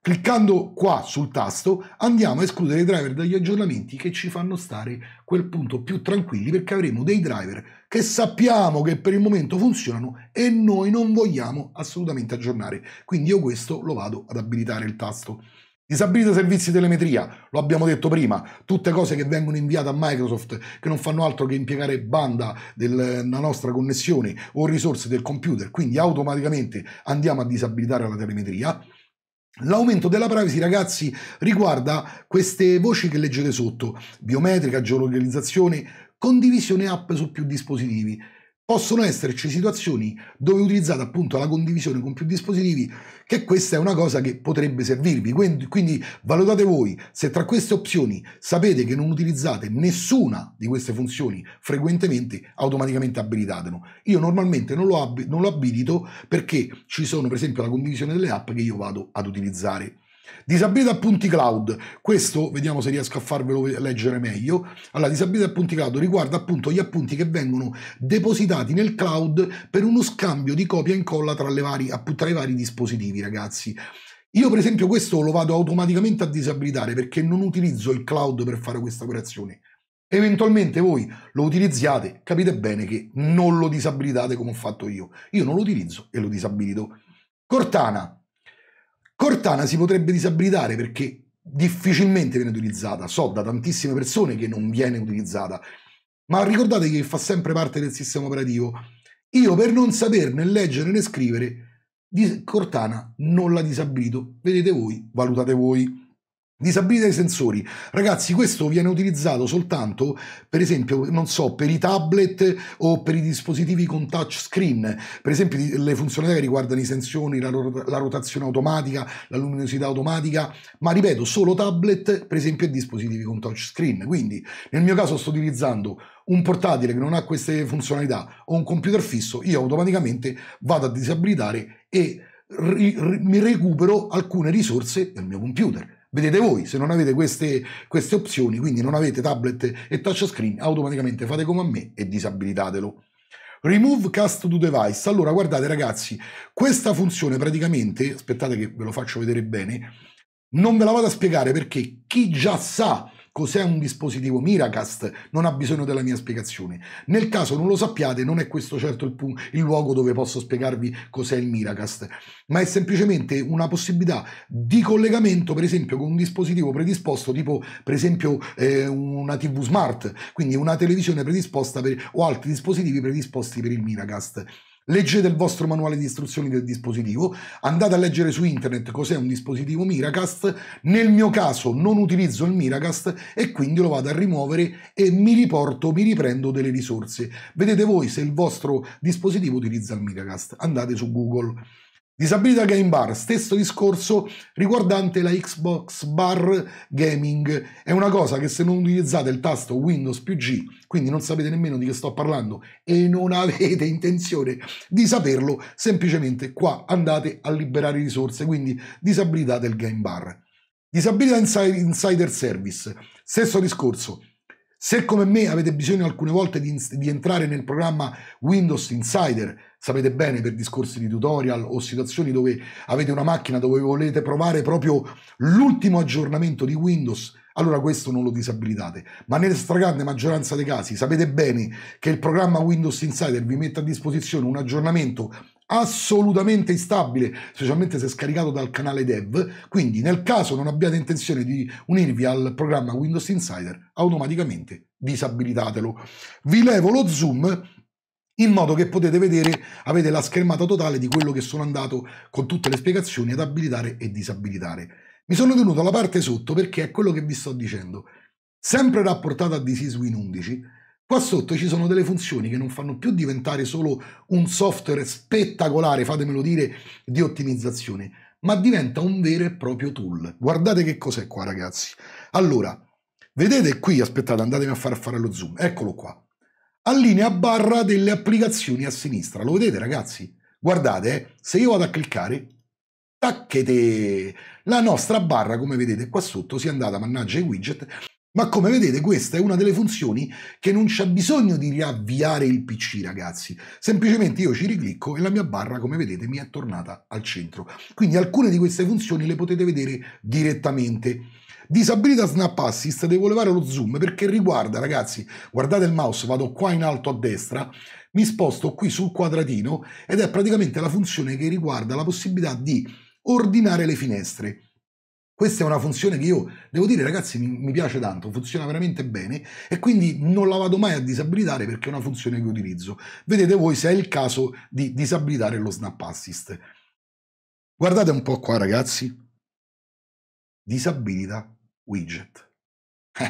Cliccando qua sul tasto andiamo a escludere i driver dagli aggiornamenti che ci fanno stare quel punto più tranquilli perché avremo dei driver che sappiamo che per il momento funzionano e noi non vogliamo assolutamente aggiornare. Quindi io questo lo vado ad abilitare il tasto. Disabilita servizi telemetria, lo abbiamo detto prima, tutte cose che vengono inviate a Microsoft che non fanno altro che impiegare banda della nostra connessione o risorse del computer, quindi automaticamente andiamo a disabilitare la telemetria. L'aumento della privacy, ragazzi, riguarda queste voci che leggete sotto, biometrica, geolocalizzazione, condivisione app su più dispositivi possono esserci situazioni dove utilizzate appunto la condivisione con più dispositivi che questa è una cosa che potrebbe servirvi quindi, quindi, valutate voi se tra queste opzioni sapete che non utilizzate nessuna di queste funzioni frequentemente automaticamente abilitatelo io normalmente non lo, ab non lo abilito perché ci sono per esempio la condivisione delle app che io vado ad utilizzare Disabilita appunti cloud, questo vediamo se riesco a farvelo leggere meglio. Allora, disabilita appunti cloud riguarda appunto gli appunti che vengono depositati nel cloud per uno scambio di copia e incolla tra, vari, tra i vari dispositivi, ragazzi. Io per esempio questo lo vado automaticamente a disabilitare perché non utilizzo il cloud per fare questa operazione. Eventualmente voi lo utilizziate, capite bene che non lo disabilitate come ho fatto io. Io non lo utilizzo e lo disabilito. Cortana, Cortana si potrebbe disabilitare perché difficilmente viene utilizzata, so da tantissime persone che non viene utilizzata, ma ricordate che fa sempre parte del sistema operativo. Io per non saperne leggere né scrivere, Cortana non la disabilito, vedete voi, valutate voi. Disabilita i sensori. Ragazzi, questo viene utilizzato soltanto, per esempio, non so, per i tablet o per i dispositivi con touchscreen. Per esempio, le funzionalità che riguardano i sensori, la, rotazione automatica, la luminosità automatica, ma ripeto, solo tablet, per esempio, e dispositivi con touchscreen. Quindi, nel mio caso sto utilizzando un portatile che non ha queste funzionalità o un computer fisso, io automaticamente vado a disabilitare e mi recupero alcune risorse del mio computer. Vedete voi, se non avete queste, queste opzioni, quindi non avete tablet e touchscreen, automaticamente fate come a me e disabilitatelo. Remove cast to device. Allora, guardate ragazzi, questa funzione praticamente, aspettate che ve lo faccio vedere bene, non ve la vado a spiegare perché chi già sa Cos'è un dispositivo Miracast? Non ha bisogno della mia spiegazione. Nel caso non lo sappiate, non è questo certo il, pu- il luogo dove posso spiegarvi cos'è il Miracast, ma è semplicemente una possibilità di collegamento, per esempio, con un dispositivo predisposto, tipo per esempio eh, una TV smart, quindi una televisione predisposta per, o altri dispositivi predisposti per il Miracast. Leggete il vostro manuale di istruzioni del dispositivo, andate a leggere su internet cos'è un dispositivo Miracast, nel mio caso non utilizzo il Miracast e quindi lo vado a rimuovere e mi riporto, mi riprendo delle risorse. Vedete voi se il vostro dispositivo utilizza il Miracast, andate su Google. Disabilità Game Bar, stesso discorso riguardante la Xbox Bar Gaming. È una cosa che se non utilizzate il tasto Windows più G, quindi non sapete nemmeno di che sto parlando e non (laughs) avete intenzione di saperlo, semplicemente qua andate a liberare risorse, quindi disabilità del Game Bar. Disabilità Insider Service, stesso discorso. Se come me avete bisogno alcune volte di, di, entrare nel programma Windows Insider, sapete bene per discorsi di tutorial o situazioni dove avete una macchina dove volete provare proprio l'ultimo aggiornamento di Windows, allora questo non lo disabilitate. Ma nella stragrande maggioranza dei casi sapete bene che il programma Windows Insider vi mette a disposizione un aggiornamento assolutamente instabile, specialmente se scaricato dal canale dev, quindi nel caso non abbiate intenzione di unirvi al programma Windows Insider, automaticamente disabilitatelo. Vi levo lo zoom in modo che potete vedere, avete la schermata totale di quello che sono andato con tutte le spiegazioni ad abilitare e disabilitare. Mi sono tenuto alla parte sotto perché è quello che vi sto dicendo. Sempre rapportato a Disease Win 11, Qua sotto ci sono delle funzioni che non fanno più diventare solo un software spettacolare, fatemelo dire, di ottimizzazione, ma diventa un vero e proprio tool. Guardate che cos'è qua, ragazzi. Allora, vedete qui, aspettate, andatemi a far fare lo zoom, eccolo qua. Allinea barra delle applicazioni a sinistra, lo vedete ragazzi? Guardate, eh? se io vado a cliccare, tacchete, la nostra barra, come vedete qua sotto, si è andata, mannaggia i widget, ma come vedete questa è una delle funzioni che non c'è bisogno di riavviare il PC ragazzi, semplicemente io ci riclicco e la mia barra come vedete mi è tornata al centro. Quindi alcune di queste funzioni le potete vedere direttamente. Disabilita Snap Assist, devo levare lo zoom perché riguarda ragazzi, guardate il mouse, vado qua in alto a destra, mi sposto qui sul quadratino ed è praticamente la funzione che riguarda la possibilità di ordinare le finestre. Questa è una funzione che io, devo dire ragazzi, mi, mi, piace tanto, funziona veramente bene e quindi non la vado mai a disabilitare perché è una funzione che utilizzo. Vedete voi se è il caso di disabilitare lo snap assist. Guardate un po' qua ragazzi, disabilita widget. (laughs)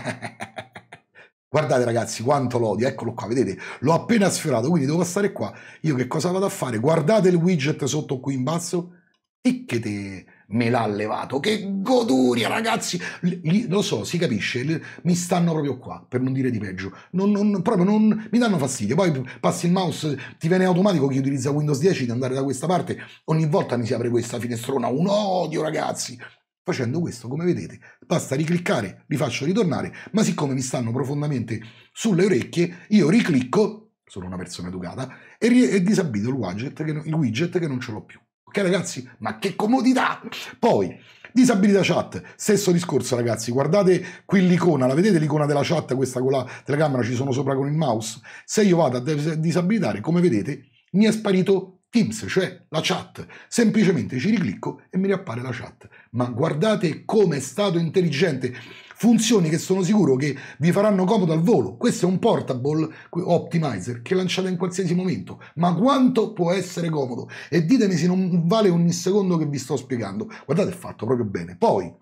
Guardate ragazzi quanto l'odio, eccolo qua, vedete, l'ho appena sfiorato, quindi devo passare qua. Io che cosa vado a fare? Guardate il widget sotto qui in basso, ticchete, me l'ha levato. Che goduria, ragazzi! L- li, lo so, si capisce, li, mi stanno proprio qua, per non dire di peggio. Non, non, proprio non, mi danno fastidio. Poi passi il mouse, ti viene automatico chi utilizza Windows 10 di andare da questa parte. Ogni volta mi si apre questa finestrona. Un odio, ragazzi! Facendo questo, come vedete, basta ricliccare, vi faccio ritornare, ma siccome mi stanno profondamente sulle orecchie, io riclicco, sono una persona educata, e, ri- e disabito il widget, che, il widget che non ce l'ho più. Ok ragazzi, ma che comodità! Poi, disabilità chat, stesso discorso ragazzi, guardate qui l'icona, la vedete l'icona della chat, questa con la telecamera ci sono sopra con il mouse? Se io vado a disabilitare, come vedete, mi è sparito Teams, cioè la chat. Semplicemente ci riclicco e mi riappare la chat. Ma guardate come è stato intelligente funzioni che sono sicuro che vi faranno comodo al volo. Questo è un portable optimizer che lanciate in qualsiasi momento, ma quanto può essere comodo? E ditemi se non vale ogni secondo che vi sto spiegando. Guardate, è fatto proprio bene. Poi,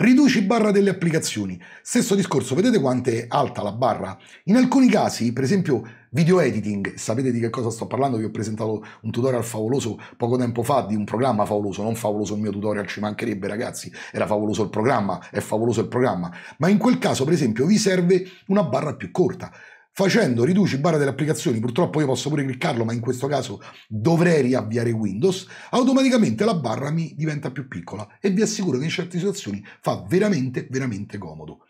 Riduci barra delle applicazioni. Stesso discorso, vedete quanto è alta la barra? In alcuni casi, per esempio video editing, sapete di che cosa sto parlando, vi ho presentato un tutorial favoloso poco tempo fa di un programma favoloso, non favoloso il mio tutorial, ci mancherebbe ragazzi, era favoloso il programma, è favoloso il programma, ma in quel caso per esempio vi serve una barra più corta. Facendo riduci barra delle applicazioni, purtroppo io posso pure cliccarlo, ma in questo caso dovrei riavviare Windows, automaticamente la barra mi diventa più piccola e vi assicuro che in certe situazioni fa veramente, veramente comodo.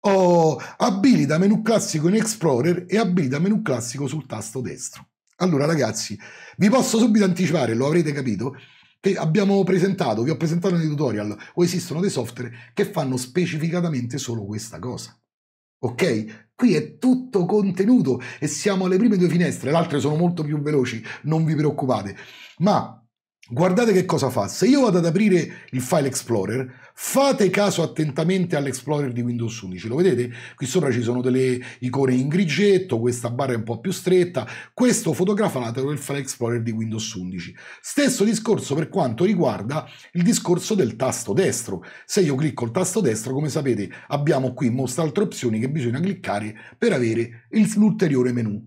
Oh, abilita menu classico in Explorer e abilita menu classico sul tasto destro. Allora ragazzi, vi posso subito anticipare, lo avrete capito, che abbiamo presentato, vi ho presentato nei tutorial, o esistono dei software che fanno specificatamente solo questa cosa ok? Qui è tutto contenuto e siamo alle prime due finestre, le altre sono molto più veloci, non vi preoccupate. Ma guardate che cosa fa. Se io vado ad aprire il File Explorer, Fate caso attentamente all'Explorer di Windows 11, lo vedete? Qui sopra ci sono delle icone in grigetto, questa barra è un po' più stretta, questo fotografa l'atero del file Explorer di Windows 11. Stesso discorso per quanto riguarda il discorso del tasto destro. Se io clicco il tasto destro, come sapete, abbiamo qui mostra altre opzioni che bisogna cliccare per avere l'ulteriore menu.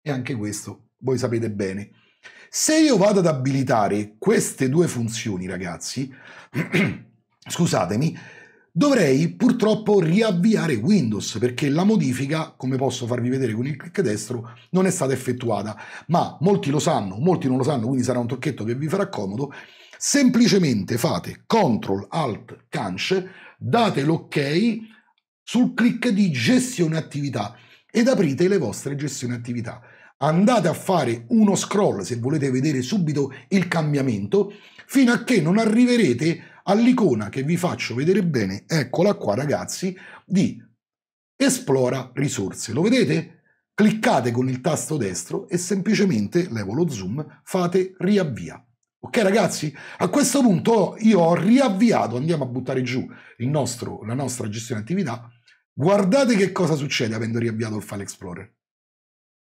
E anche questo voi sapete bene. Se io vado ad abilitare queste due funzioni, ragazzi, (clears throat) scusatemi, dovrei purtroppo riavviare Windows perché la modifica, come posso farvi vedere con il clic destro, non è stata effettuata. Ma molti lo sanno, molti non lo sanno, quindi sarà un trucchetto che vi farà comodo. Semplicemente fate CTRL ALT CANCE, date l'ok sul clic di gestione attività ed aprite le vostre gestioni attività. Andate a fare uno scroll se volete vedere subito il cambiamento, fino a che non arriverete a all'icona che vi faccio vedere bene, eccola qua ragazzi, di esplora risorse. Lo vedete? Cliccate con il tasto destro e semplicemente, levo lo zoom, fate riavvia. Ok ragazzi? A questo punto io ho riavviato, andiamo a buttare giù nostro, la nostra gestione attività, guardate che cosa succede avendo riavviato il File Explorer.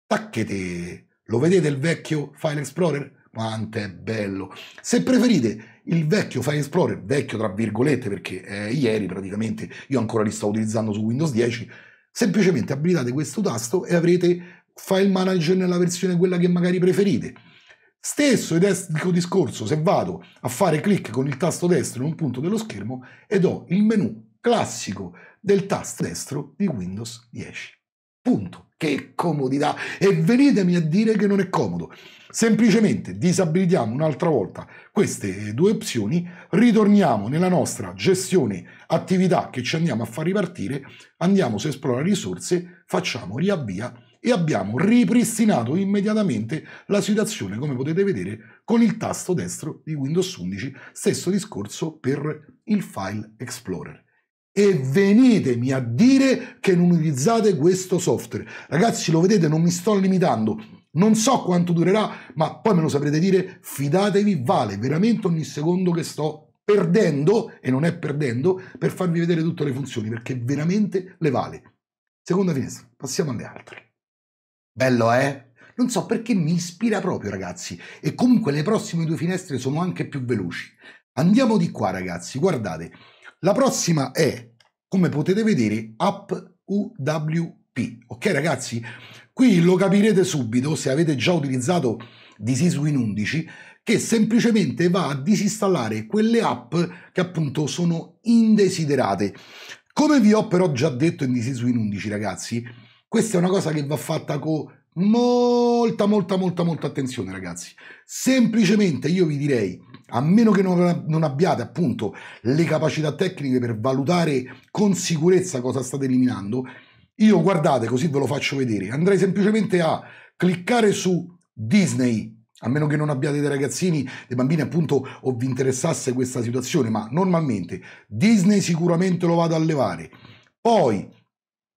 Tacchete! Lo vedete il vecchio File Explorer? Quanto è bello! Se preferite il vecchio File Explorer, vecchio tra virgolette perché eh, ieri praticamente io ancora li sto utilizzando su Windows 10, semplicemente abilitate questo tasto e avrete File Manager nella versione quella che magari preferite. Stesso identico discorso se vado a fare clic con il tasto destro in un punto dello schermo ed ho il menu classico del tasto destro di Windows 10. Punto. Che comodità! E venitemi a dire che non è comodo. Semplicemente disabilitiamo un'altra volta queste due opzioni, ritorniamo nella nostra gestione attività che ci andiamo a far ripartire, andiamo su esplora risorse, facciamo riavvia e abbiamo ripristinato immediatamente la situazione, come potete vedere, con il tasto destro di Windows 11. Stesso discorso per il File Explorer. E venitemi a dire che non utilizzate questo software. Ragazzi, lo vedete, non mi sto limitando non so quanto durerà, ma poi me lo saprete dire, fidatevi, vale veramente ogni secondo che sto perdendo, e non è perdendo, per farvi vedere tutte le funzioni, perché veramente le vale. Seconda finestra, passiamo alle altre. Bello, eh? Non so perché mi ispira proprio, ragazzi. E comunque le prossime due finestre sono anche più veloci. Andiamo di qua, ragazzi, guardate. La prossima è, come potete vedere, App UWP. Ok, ragazzi? Qui lo capirete subito, se avete già utilizzato Disease Win 11, che semplicemente va a disinstallare quelle app che appunto sono indesiderate. Come vi ho però già detto in Disease Win 11, ragazzi, questa è una cosa che va fatta con molta, molta, molta, molta attenzione, ragazzi. Semplicemente io vi direi, a meno che non, abbiate appunto le capacità tecniche per valutare con sicurezza cosa state eliminando, io guardate, così ve lo faccio vedere, andrei semplicemente a cliccare su Disney, a meno che non abbiate dei ragazzini, dei bambini appunto, o vi interessasse questa situazione, ma normalmente Disney sicuramente lo vado a levare. Poi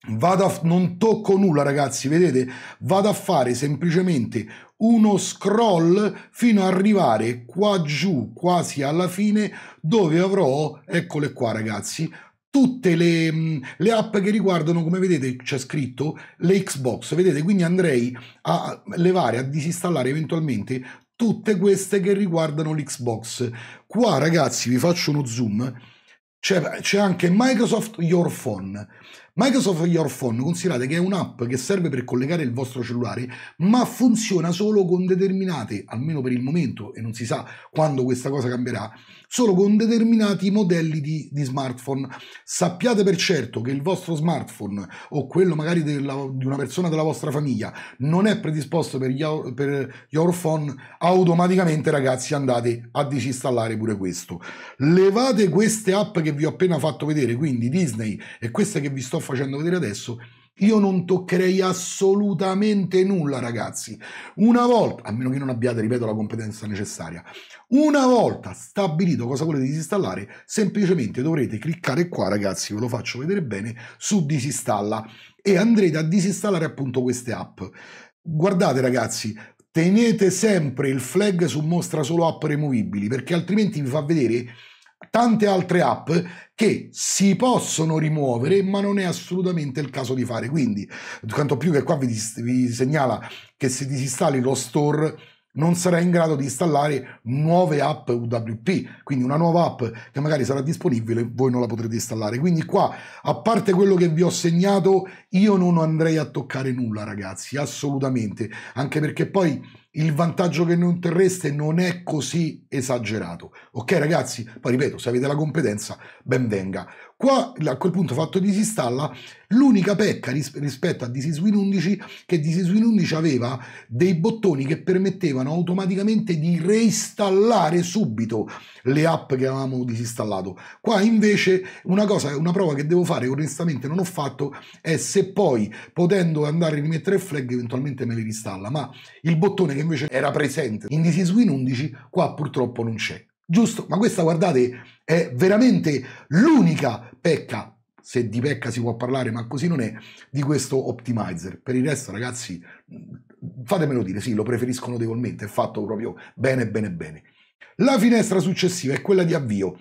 vado a, non tocco nulla ragazzi, vedete? Vado a fare semplicemente uno scroll fino ad arrivare qua giù, quasi alla fine, dove avrò, eccole qua ragazzi, tutte le, mm, le, app che riguardano, come vedete c'è scritto, le Xbox. Vedete, quindi andrei a levare, a disinstallare eventualmente tutte queste che riguardano l'Xbox. Qua ragazzi vi faccio uno zoom. C'è, c'è anche Microsoft Your Phone. Microsoft Your Phone, considerate che è un'app che serve per collegare il vostro cellulare, ma funziona solo con determinate, almeno per il momento, e non si sa quando questa cosa cambierà, solo con determinati modelli di, di smartphone. Sappiate per certo che il vostro smartphone o quello magari della, di una persona della vostra famiglia non è predisposto per, gli, per your phone, automaticamente ragazzi andate a disinstallare pure questo. Levate queste app che vi ho appena fatto vedere, quindi Disney e queste che vi sto facendo vedere adesso io non toccherei assolutamente nulla, ragazzi. Una volta, a meno che non abbiate, ripeto, la competenza necessaria, una volta stabilito cosa volete disinstallare, semplicemente dovrete cliccare qua, ragazzi, ve lo faccio vedere bene, su disinstalla e andrete a disinstallare appunto queste app. Guardate, ragazzi, tenete sempre il flag su mostra solo app removibili, perché altrimenti vi fa vedere tante altre app che si possono rimuovere, ma non è assolutamente il caso di fare. Quindi, tanto più che qua vi, vi segnala che se disinstalli lo store non sarà in grado di installare nuove app UWP, quindi una nuova app che magari sarà disponibile voi non la potrete installare. Quindi qua, a parte quello che vi ho segnato, io non andrei a toccare nulla, ragazzi, assolutamente, anche perché poi il vantaggio che non terreste non è così esagerato. Ok ragazzi, poi ripeto, se avete la competenza, ben venga. Qua a quel punto fatto disinstalla, l'unica pecca ris rispetto a This 11 che This 11 aveva dei bottoni che permettevano automaticamente di reinstallare subito le app che avevamo disinstallato. Qua invece una cosa, una prova che devo fare, onestamente non ho fatto, è se poi potendo andare a rimettere il flag eventualmente me le reinstalla, ma il bottone che invece era presente in This 11 qua purtroppo non c'è giusto? Ma questa, guardate, è veramente l'unica pecca, se di pecca si può parlare, ma così non è, di questo optimizer. Per il resto, ragazzi, mm, fatemelo dire, sì, lo preferisco notevolmente, è fatto proprio bene, bene, bene. La finestra successiva è quella di avvio.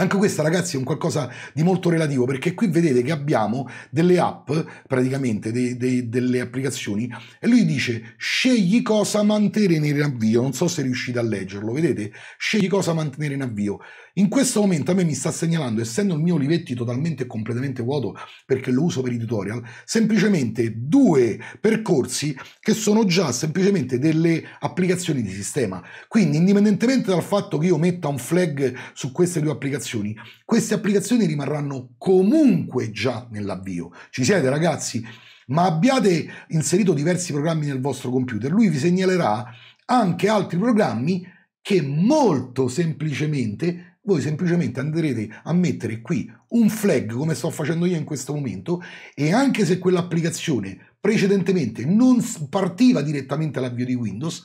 Anche questa ragazzi è un qualcosa di molto relativo perché qui vedete che abbiamo delle app praticamente, dei, dei, delle applicazioni e lui dice scegli cosa mantenere in avvio, non so se riuscite a leggerlo, vedete? Scegli cosa mantenere in avvio. In questo momento a me mi sta segnalando, essendo il mio Olivetti totalmente e completamente vuoto perché lo uso per i tutorial, semplicemente due percorsi che sono già semplicemente delle applicazioni di sistema. Quindi indipendentemente dal fatto che io metta un flag su queste due applicazioni, applicazioni, queste applicazioni rimarranno comunque già nell'avvio. Ci siete ragazzi? Ma abbiate inserito diversi programmi nel vostro computer, lui vi segnalerà anche altri programmi che molto semplicemente voi semplicemente andrete a mettere qui un flag come sto facendo io in questo momento e anche se quell'applicazione precedentemente non partiva direttamente all'avvio di Windows,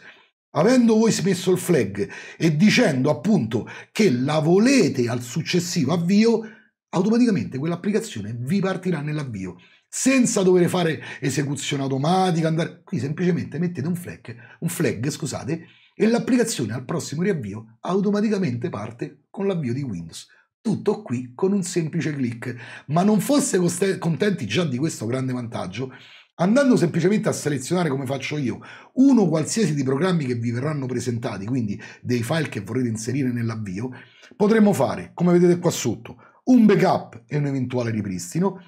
avendo voi smesso il flag e dicendo appunto che la volete al successivo avvio, automaticamente quell'applicazione vi partirà nell'avvio senza dover fare esecuzione automatica, andare... qui semplicemente mettete un flag, un flag scusate, e l'applicazione al prossimo riavvio automaticamente parte con l'avvio di Windows. Tutto qui con un semplice clic. Ma non fosse contenti già di questo grande vantaggio, andando semplicemente a selezionare come faccio io uno qualsiasi di programmi che vi verranno presentati, quindi dei file che vorrete inserire nell'avvio, potremo fare, come vedete qua sotto, un backup e un eventuale ripristino.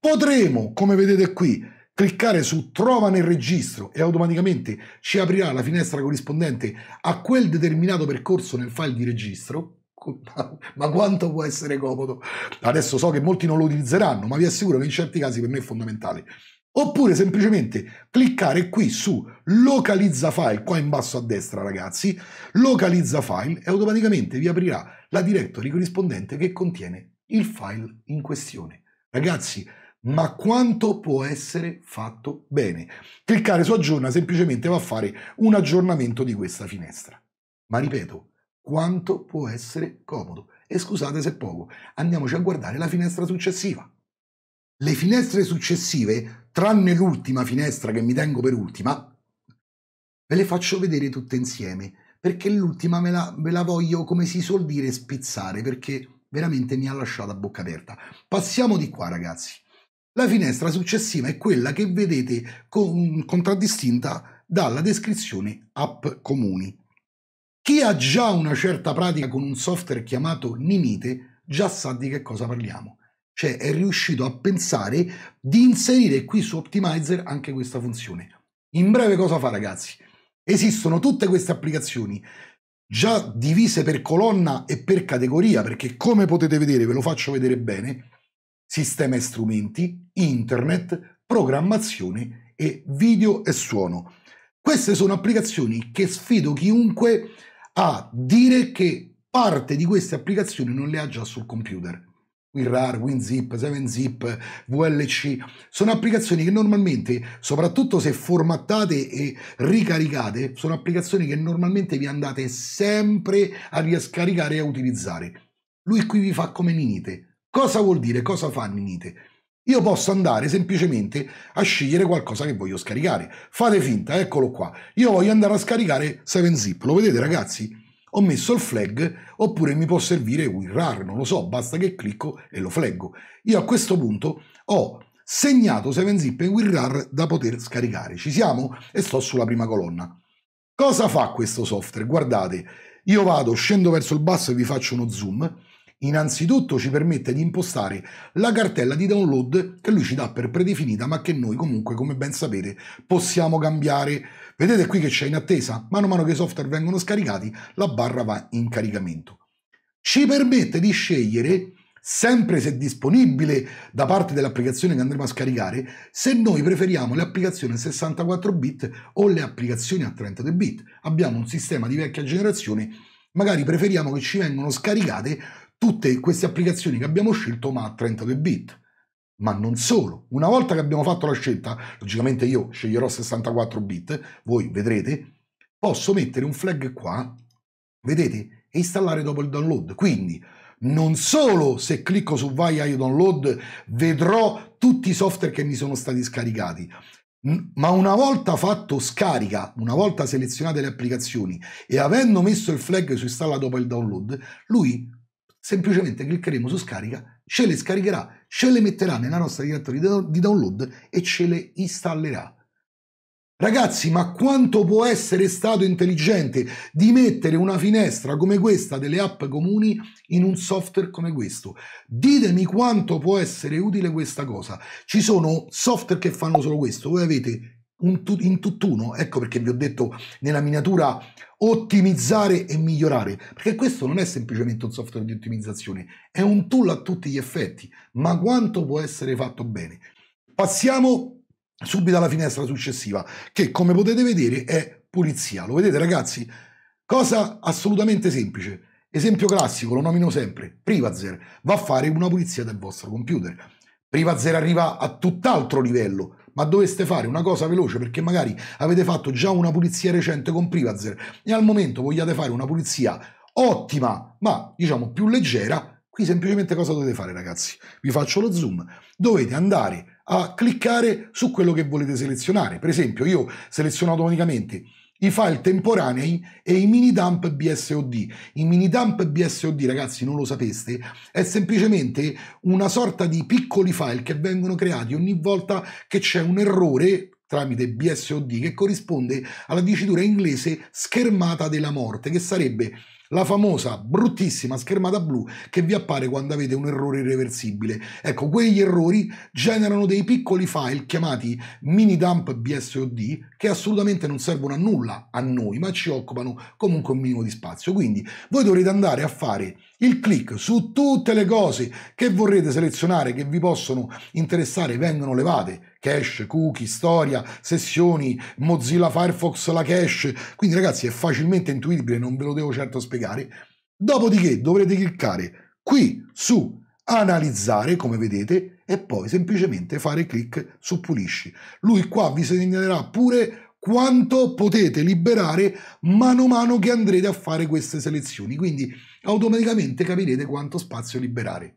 Potremo, come vedete qui, cliccare su Trova nel registro e automaticamente ci aprirà la finestra corrispondente a quel determinato percorso nel file di registro. (laughs) Ma quanto può essere comodo? Adesso so che molti non lo utilizzeranno, ma vi assicuro che in certi casi per me è fondamentale oppure semplicemente cliccare qui su localizza file, qua in basso a destra ragazzi, localizza file e automaticamente vi aprirà la directory corrispondente che contiene il file in questione. Ragazzi, ma quanto può essere fatto bene? Cliccare su aggiorna semplicemente va a fare un aggiornamento di questa finestra. Ma ripeto, quanto può essere comodo? E scusate se poco, andiamoci a guardare la finestra successiva. Le finestre successive tranne l'ultima finestra che mi tengo per ultima, ve le faccio vedere tutte insieme, perché l'ultima me la, me la voglio, come si suol dire, spizzare, perché veramente mi ha lasciato a bocca aperta. Passiamo di qua, ragazzi. La finestra successiva è quella che vedete con, contraddistinta dalla descrizione app comuni. Chi ha già una certa pratica con un software chiamato Nimite già sa di che cosa parliamo cioè è riuscito a pensare di inserire qui su Optimizer anche questa funzione. In breve cosa fa ragazzi? Esistono tutte queste applicazioni già divise per colonna e per categoria, perché come potete vedere, ve lo faccio vedere bene, sistema e strumenti, internet, programmazione e video e suono. Queste sono applicazioni che sfido chiunque a dire che parte di queste applicazioni non le ha già sul computer. WinRAR, WinZip, 7zip, VLC, sono applicazioni che normalmente, soprattutto se formattate e ricaricate, sono applicazioni che normalmente vi andate sempre a riascaricare e a utilizzare. Lui qui vi fa come Ninite. Cosa vuol dire? Cosa fa Ninite? Io posso andare semplicemente a scegliere qualcosa che voglio scaricare. Fate finta, eccolo qua. Io voglio andare a scaricare 7zip. Lo vedete ragazzi? ho messo il flag oppure mi può servire WinRAR, non lo so, basta che clicco e lo flaggo. Io a questo punto ho segnato 7zip in WinRAR da poter scaricare. Ci siamo? E sto sulla prima colonna. Cosa fa questo software? Guardate, io vado, scendo verso il basso e vi faccio uno zoom. Innanzitutto ci permette di impostare la cartella di download che lui ci dà per predefinita, ma che noi comunque, come ben sapete, possiamo cambiare Vedete qui che c'è in attesa? Man mano che i software vengono scaricati, la barra va in caricamento. Ci permette di scegliere, sempre se disponibile da parte dell'applicazione che andremo a scaricare, se noi preferiamo le applicazioni a 64 bit o le applicazioni a 32 bit. Abbiamo un sistema di vecchia generazione, magari preferiamo che ci vengano scaricate tutte queste applicazioni che abbiamo scelto ma a 32 bit ma non solo. Una volta che abbiamo fatto la scelta, logicamente io sceglierò 64 bit, voi vedrete, posso mettere un flag qua, vedete, e installare dopo il download. Quindi non solo se clicco su vai a download vedrò tutti i software che mi sono stati scaricati, ma una volta fatto scarica, una volta selezionate le applicazioni e avendo messo il flag su installa dopo il download, lui semplicemente cliccheremo su scarica, ce le scaricherà ce le metterà nella nostra direttory di download e ce le installerà. Ragazzi, ma quanto può essere stato intelligente di mettere una finestra come questa delle app comuni in un software come questo? Ditemi quanto può essere utile questa cosa. Ci sono software che fanno solo questo. Voi avete un tu- in tutt'uno, ecco perché vi ho detto nella miniatura ottimizzare e migliorare, perché questo non è semplicemente un software di ottimizzazione, è un tool a tutti gli effetti, ma quanto può essere fatto bene. Passiamo subito alla finestra successiva, che come potete vedere è pulizia. Lo vedete ragazzi? Cosa assolutamente semplice. Esempio classico, lo nomino sempre, Privazer va a fare una pulizia del vostro computer Priva Zero arriva a tutt'altro livello, ma doveste fare una cosa veloce perché magari avete fatto già una pulizia recente con Privazer e al momento vogliate fare una pulizia ottima, ma diciamo più leggera, qui semplicemente cosa dovete fare ragazzi? Vi faccio lo zoom, dovete andare a cliccare su quello che volete selezionare, per esempio io seleziono automaticamente i file temporanei e i mini dump BSOD. I mini dump BSOD, ragazzi, non lo sapeste, è semplicemente una sorta di piccoli file che vengono creati ogni volta che c'è un errore tramite BSOD che corrisponde alla dicitura inglese schermata della morte, che sarebbe la famosa bruttissima schermata blu che vi appare quando avete un errore irreversibile. Ecco, quegli errori generano dei piccoli file chiamati mini dump BSOD che assolutamente non servono a nulla a noi, ma ci occupano comunque un minimo di spazio. Quindi voi dovrete andare a fare il click su tutte le cose che vorrete selezionare, che vi possono interessare, vengono levate. Cache, cookie, storia, sessioni, Mozilla Firefox, la cache. Quindi ragazzi è facilmente intuibile, non ve lo devo certo spiegare. Dopodiché dovrete cliccare qui su analizzare, come vedete, e poi semplicemente fare clic su pulisci. Lui qua vi segnalerà pure quanto potete liberare mano a mano che andrete a fare queste selezioni. Quindi automaticamente capirete quanto spazio liberare.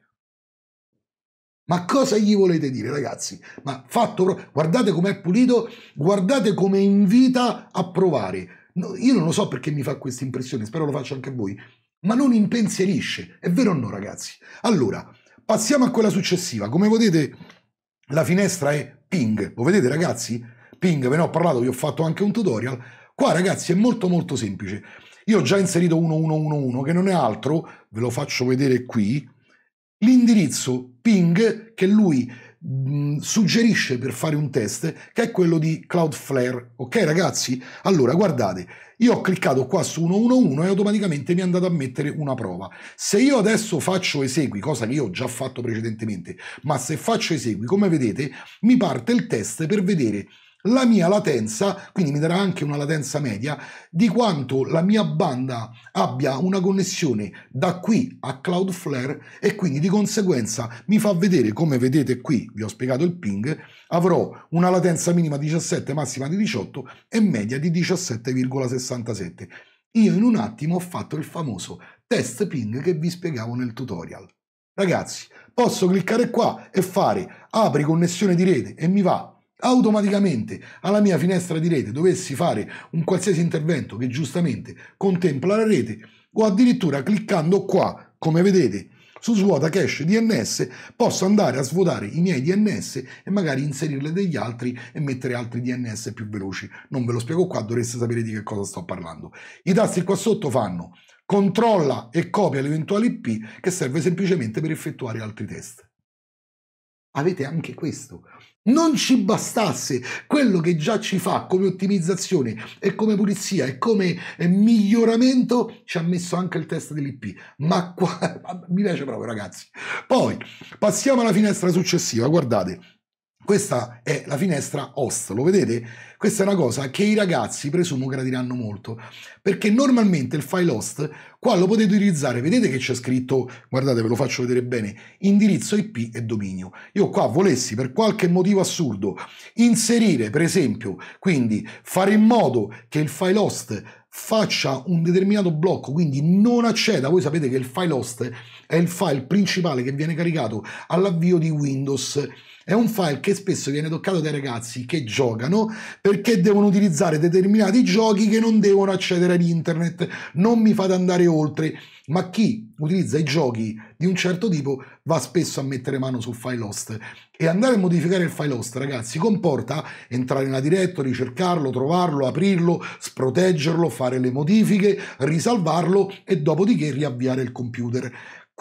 Ma cosa gli volete dire, ragazzi? Ma fatto, guardate com'è pulito, guardate come invita a provare. No, io non lo so perché mi fa questa impressione, spero lo faccia anche a voi, ma non impensierisce, è vero o no, ragazzi? Allora, passiamo a quella successiva. Come vedete, la finestra è ping. Lo vedete, ragazzi? Ping, ve ne ho parlato, vi ho fatto anche un tutorial. Qua, ragazzi, è molto molto semplice. Io ho già inserito 1111 che non è altro, ve lo faccio vedere qui, l'indirizzo ping che lui mh, mm, suggerisce per fare un test che è quello di Cloudflare ok ragazzi allora guardate io ho cliccato qua su 111 e automaticamente mi è andato a mettere una prova se io adesso faccio esegui cosa che io ho già fatto precedentemente ma se faccio esegui come vedete mi parte il test per vedere la mia latenza, quindi mi darà anche una latenza media, di quanto la mia banda abbia una connessione da qui a Cloudflare e quindi di conseguenza mi fa vedere, come vedete qui, vi ho spiegato il ping, avrò una latenza minima di 17, massima di 18 e media di 17,67. Io in un attimo ho fatto il famoso test ping che vi spiegavo nel tutorial. Ragazzi, posso cliccare qua e fare apri connessione di rete e mi va automaticamente alla mia finestra di rete dovessi fare un qualsiasi intervento che giustamente contempla la rete o addirittura cliccando qua, come vedete, su svuota cache DNS posso andare a svuotare i miei DNS e magari inserirle degli altri e mettere altri DNS più veloci. Non ve lo spiego qua, dovreste sapere di che cosa sto parlando. I tasti qua sotto fanno controlla e copia l'eventuale IP che serve semplicemente per effettuare altri test. Avete anche questo non ci bastasse quello che già ci fa come ottimizzazione e come pulizia e come eh, miglioramento, ci ha messo anche il test dell'IP. Ma qua (laughs) mi piace proprio, ragazzi. Poi passiamo alla finestra successiva, guardate. Questa è la finestra host, lo vedete? Questa è una cosa che i ragazzi presumo gradiranno molto, perché normalmente il file host qua lo potete utilizzare, vedete che c'è scritto, guardate ve lo faccio vedere bene, indirizzo IP e dominio. Io qua volessi per qualche motivo assurdo inserire per esempio, quindi fare in modo che il file host faccia un determinato blocco, quindi non acceda, voi sapete che il file host è il file principale che viene caricato all'avvio di Windows è un file che spesso viene toccato dai ragazzi che giocano perché devono utilizzare determinati giochi che non devono accedere ad internet. Non mi fate andare oltre. Ma chi utilizza i giochi di un certo tipo va spesso a mettere mano sul file host. E andare a modificare il file host, ragazzi, comporta entrare nella diretta, ricercarlo, trovarlo, aprirlo, sproteggerlo, fare le modifiche, risalvarlo e dopodiché riavviare il computer.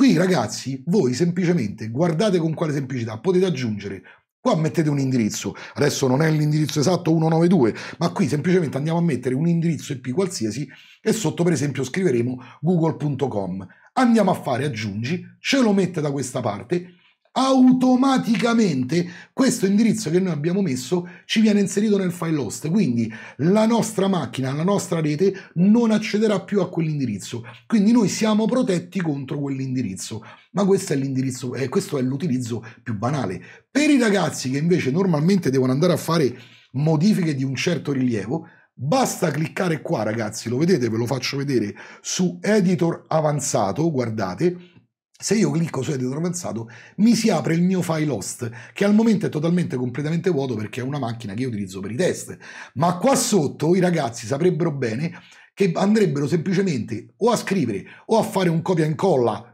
Qui ragazzi, voi semplicemente guardate con quale semplicità potete aggiungere Qua mettete un indirizzo, adesso non è l'indirizzo esatto 192, ma qui semplicemente andiamo a mettere un indirizzo IP qualsiasi e sotto per esempio scriveremo google.com. Andiamo a fare aggiungi, ce lo mette da questa parte automaticamente questo indirizzo che noi abbiamo messo ci viene inserito nel file host quindi la nostra macchina la nostra rete non accederà più a quell'indirizzo quindi noi siamo protetti contro quell'indirizzo ma questo è l'indirizzo eh, questo è l'utilizzo più banale per i ragazzi che invece normalmente devono andare a fare modifiche di un certo rilievo Basta cliccare qua ragazzi, lo vedete, ve lo faccio vedere, su editor avanzato, guardate, se io clicco su editor avanzato mi si apre il mio file host che al momento è totalmente completamente vuoto perché è una macchina che io utilizzo per i test ma qua sotto i ragazzi saprebbero bene che andrebbero semplicemente o a scrivere o a fare un copia e incolla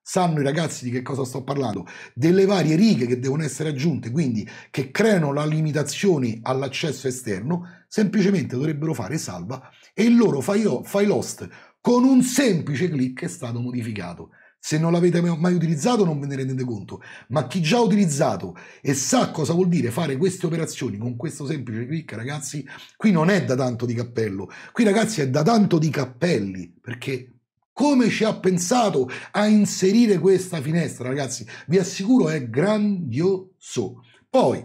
sanno i ragazzi di che cosa sto parlando, delle varie righe che devono essere aggiunte, quindi che creano la limitazione all'accesso esterno, semplicemente dovrebbero fare salva e il loro file host con un semplice clic è stato modificato. Se non l'avete mai utilizzato non ve ne rendete conto, ma chi già ha utilizzato e sa cosa vuol dire fare queste operazioni con questo semplice click, ragazzi, qui non è da tanto di cappello, qui ragazzi è da tanto di cappelli, perché come ci ha pensato a inserire questa finestra, ragazzi, vi assicuro è grandioso. Poi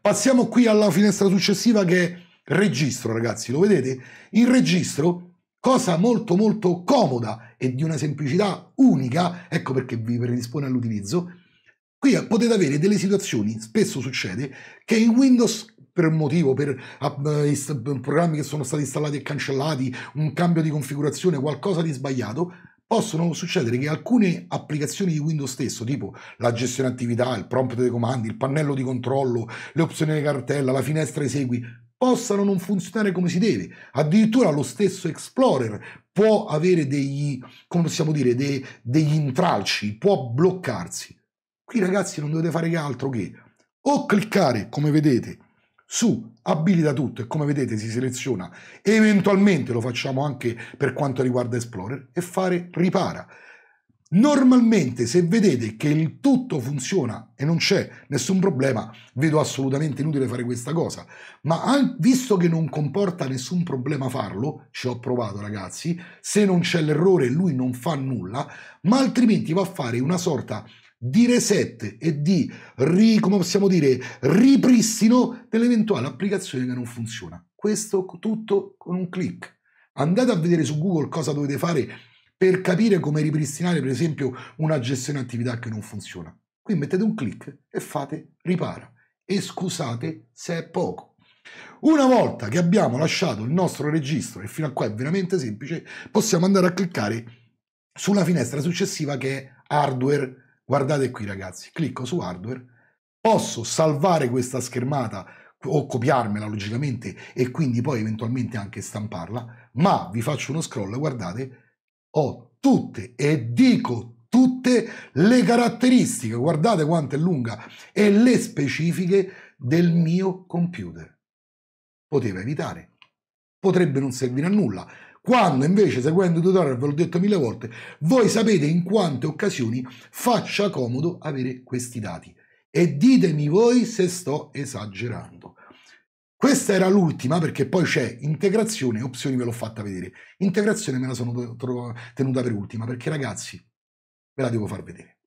passiamo qui alla finestra successiva che è registro, ragazzi, lo vedete? Il registro cosa molto molto comoda e di una semplicità unica, ecco perché vi predispone all'utilizzo, qui potete avere delle situazioni, spesso succede, che in Windows per un motivo, per uh, programmi che sono stati installati e cancellati, un cambio di configurazione, qualcosa di sbagliato, possono succedere che alcune applicazioni di Windows stesso, tipo la gestione attività, il prompt dei comandi, il pannello di controllo, le opzioni di cartella, la finestra esegui, possano non funzionare come si deve. Addirittura lo stesso Explorer può avere degli, come possiamo dire, dei, degli intralci, può bloccarsi. Qui ragazzi non dovete fare che altro che o cliccare, come vedete, su abilita tutto e come vedete si seleziona, eventualmente lo facciamo anche per quanto riguarda Explorer, e fare ripara. Normalmente se vedete che il tutto funziona e non c'è nessun problema, vedo assolutamente inutile fare questa cosa, ma visto che non comporta nessun problema farlo, ci ho provato ragazzi, se non c'è l'errore lui non fa nulla, ma altrimenti va a fare una sorta di reset e di ri, come possiamo dire, ripristino dell'eventuale applicazione che non funziona. Questo tutto con un clic. Andate a vedere su Google cosa dovete fare per capire come ripristinare per esempio una gestione attività che non funziona. Qui mettete un clic e fate ripara e scusate se è poco. Una volta che abbiamo lasciato il nostro registro, e fino a qua è veramente semplice, possiamo andare a cliccare sulla finestra successiva che è hardware. Guardate qui ragazzi, clicco su hardware, posso salvare questa schermata o copiarmela logicamente e quindi poi eventualmente anche stamparla, ma vi faccio uno scroll, guardate, ho tutte e dico tutte le caratteristiche, guardate quanto è lunga, e le specifiche del mio computer. Poteva evitare, potrebbe non servire a nulla. Quando invece, seguendo il tutorial, ve l'ho detto mille volte, voi sapete in quante occasioni faccia comodo avere questi dati. E ditemi voi se sto esagerando. Questa era l'ultima perché poi c'è integrazione, opzioni ve l'ho fatta vedere. Integrazione me la sono tenuta per ultima perché ragazzi ve la devo far vedere.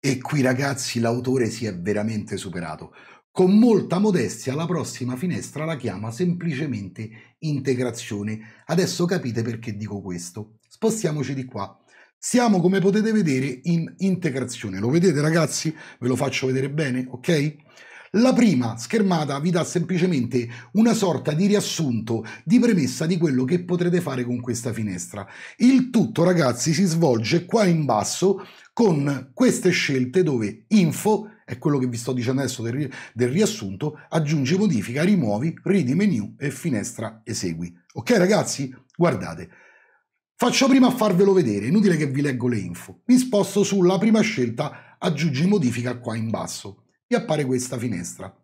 E qui ragazzi l'autore si è veramente superato. Con molta modestia la prossima finestra la chiama semplicemente integrazione. Adesso capite perché dico questo. Spostiamoci di qua. Siamo come potete vedere in integrazione. Lo vedete ragazzi? Ve lo faccio vedere bene, ok? La prima schermata vi dà semplicemente una sorta di riassunto, di premessa di quello che potrete fare con questa finestra. Il tutto ragazzi si svolge qua in basso con queste scelte dove info è quello che vi sto dicendo adesso del, del riassunto, aggiungi modifica, rimuovi, ridi menu e finestra esegui. Ok ragazzi? Guardate. Faccio prima a farvelo vedere, inutile che vi leggo le info. Mi sposto sulla prima scelta, aggiungi modifica qua in basso vi appare questa finestra.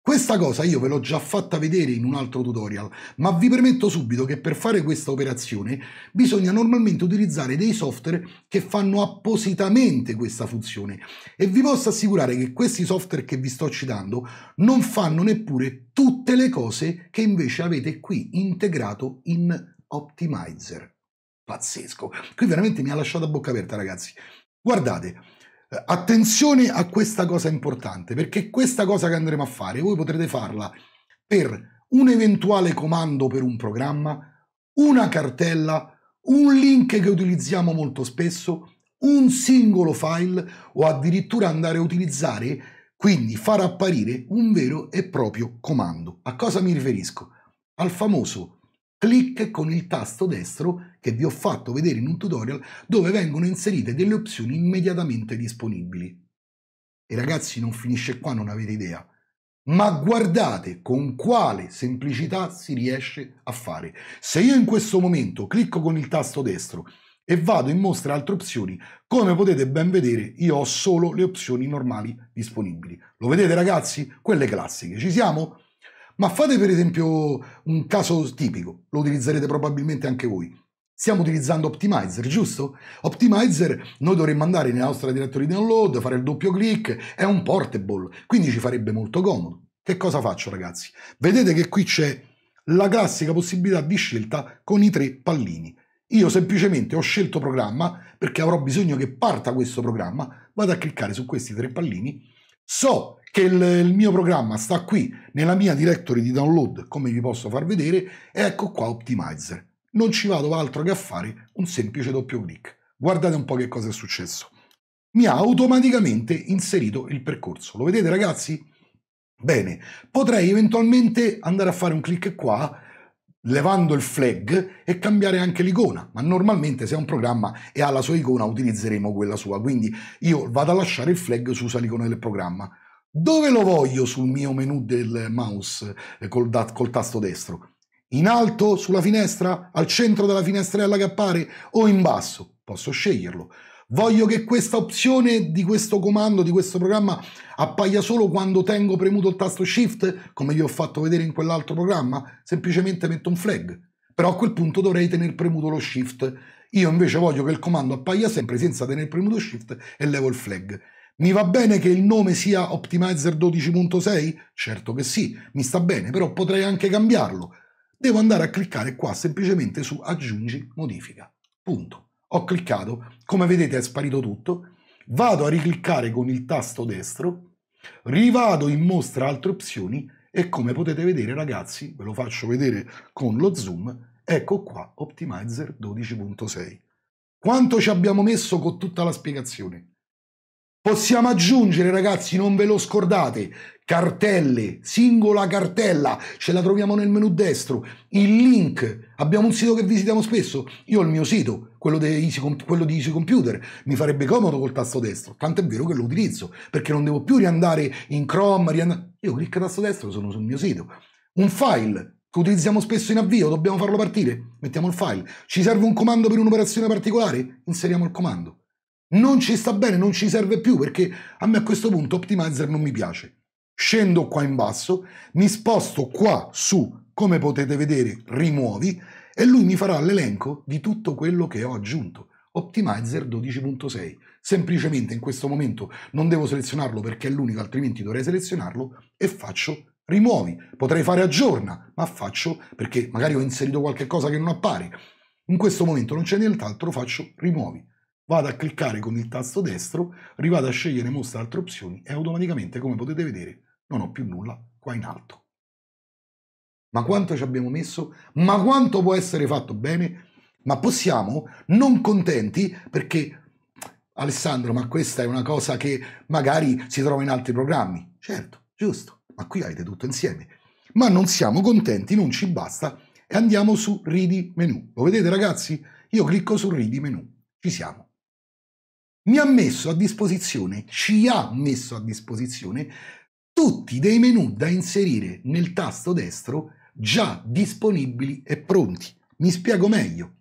Questa cosa io ve l'ho già fatta vedere in un altro tutorial, ma vi permetto subito che per fare questa operazione bisogna normalmente utilizzare dei software che fanno appositamente questa funzione e vi posso assicurare che questi software che vi sto citando non fanno neppure tutte le cose che invece avete qui integrato in Optimizer. Pazzesco. Qui veramente mi ha lasciato a bocca aperta ragazzi. Guardate, eh, attenzione a questa cosa importante, perché questa cosa che andremo a fare, voi potrete farla per un eventuale comando per un programma, una cartella, un link che utilizziamo molto spesso, un singolo file o addirittura andare a utilizzare, quindi far apparire un vero e proprio comando. A cosa mi riferisco? Al famoso clic con il tasto destro che vi ho fatto vedere in un tutorial dove vengono inserite delle opzioni immediatamente disponibili. E ragazzi non finisce qua, non avete idea. Ma guardate con quale semplicità si riesce a fare. Se io in questo momento clicco con il tasto destro e vado in mostra altre opzioni, come potete ben vedere io ho solo le opzioni normali disponibili. Lo vedete ragazzi? Quelle classiche. Ci siamo? Ma fate per esempio un caso tipico, lo utilizzerete probabilmente anche voi. Stiamo utilizzando Optimizer, giusto? Optimizer noi dovremmo andare nella nostra di download, fare il doppio clic, è un portable, quindi ci farebbe molto comodo. Che cosa faccio ragazzi? Vedete che qui c'è la classica possibilità di scelta con i tre pallini. Io semplicemente ho scelto programma perché avrò bisogno che parta questo programma, vado a cliccare su questi tre pallini, so che il, il, mio programma sta qui nella mia directory di download, come vi posso far vedere, e ecco qua Optimizer. Non ci vado altro che a fare un semplice doppio clic. Guardate un po' che cosa è successo. Mi ha automaticamente inserito il percorso. Lo vedete ragazzi? Bene, potrei eventualmente andare a fare un clic qua levando il flag e cambiare anche l'icona, ma normalmente se è un programma e ha la sua icona utilizzeremo quella sua, quindi io vado a lasciare il flag su usa l'icona del programma. Dove lo voglio sul mio menu del mouse eh, col, da, col tasto destro? In alto sulla finestra? Al centro della finestrella che appare? O in basso? Posso sceglierlo. Voglio che questa opzione di questo comando, di questo programma, appaia solo quando tengo premuto il tasto Shift, come vi ho fatto vedere in quell'altro programma? Semplicemente metto un flag. Però a quel punto dovrei tenere premuto lo Shift. Io invece voglio che il comando appaia sempre senza tenere premuto Shift e levo il flag. Mi va bene che il nome sia Optimizer 12.6? Certo che sì, mi sta bene, però potrei anche cambiarlo. Devo andare a cliccare qua semplicemente su aggiungi modifica. Punto. Ho cliccato, come vedete è sparito tutto. Vado a ricliccare con il tasto destro, rivado in mostra altre opzioni e come potete vedere ragazzi, ve lo faccio vedere con lo zoom, ecco qua Optimizer 12.6. Quanto ci abbiamo messo con tutta la spiegazione? Possiamo aggiungere, ragazzi, non ve lo scordate, cartelle, singola cartella, ce la troviamo nel menu destro, il link, abbiamo un sito che visitiamo spesso, io ho il mio sito, quello, quello di Easy Computer, mi farebbe comodo col tasto destro, tanto è vero che lo utilizzo, perché non devo più riandare in Chrome, riandare... io clicco tasto destro, sono sul mio sito. Un file, che utilizziamo spesso in avvio, dobbiamo farlo partire? Mettiamo il file. Ci serve un comando per un'operazione particolare? Inseriamo il comando non ci sta bene, non ci serve più perché a me a questo punto Optimizer non mi piace. Scendo qua in basso, mi sposto qua su, come potete vedere, rimuovi e lui mi farà l'elenco di tutto quello che ho aggiunto. Optimizer 12.6. Semplicemente in questo momento non devo selezionarlo perché è l'unico, altrimenti dovrei selezionarlo e faccio rimuovi. Potrei fare aggiorna, ma faccio perché magari ho inserito qualche cosa che non appare. In questo momento non c'è nient'altro, faccio rimuovi vado a cliccare con il tasto destro, arrivate a scegliere mostra altre opzioni e automaticamente come potete vedere non ho più nulla qua in alto. Ma quanto ci abbiamo messo? Ma quanto può essere fatto bene? Ma possiamo, non contenti, perché Alessandro, ma questa è una cosa che magari si trova in altri programmi. Certo, giusto, ma qui avete tutto insieme. Ma non siamo contenti, non ci basta e andiamo su Ridi Menu. Lo vedete ragazzi? Io clicco su Ridi Menu. Ci siamo mi ha messo a disposizione, ci ha messo a disposizione tutti dei menu da inserire nel tasto destro già disponibili e pronti. Mi spiego meglio.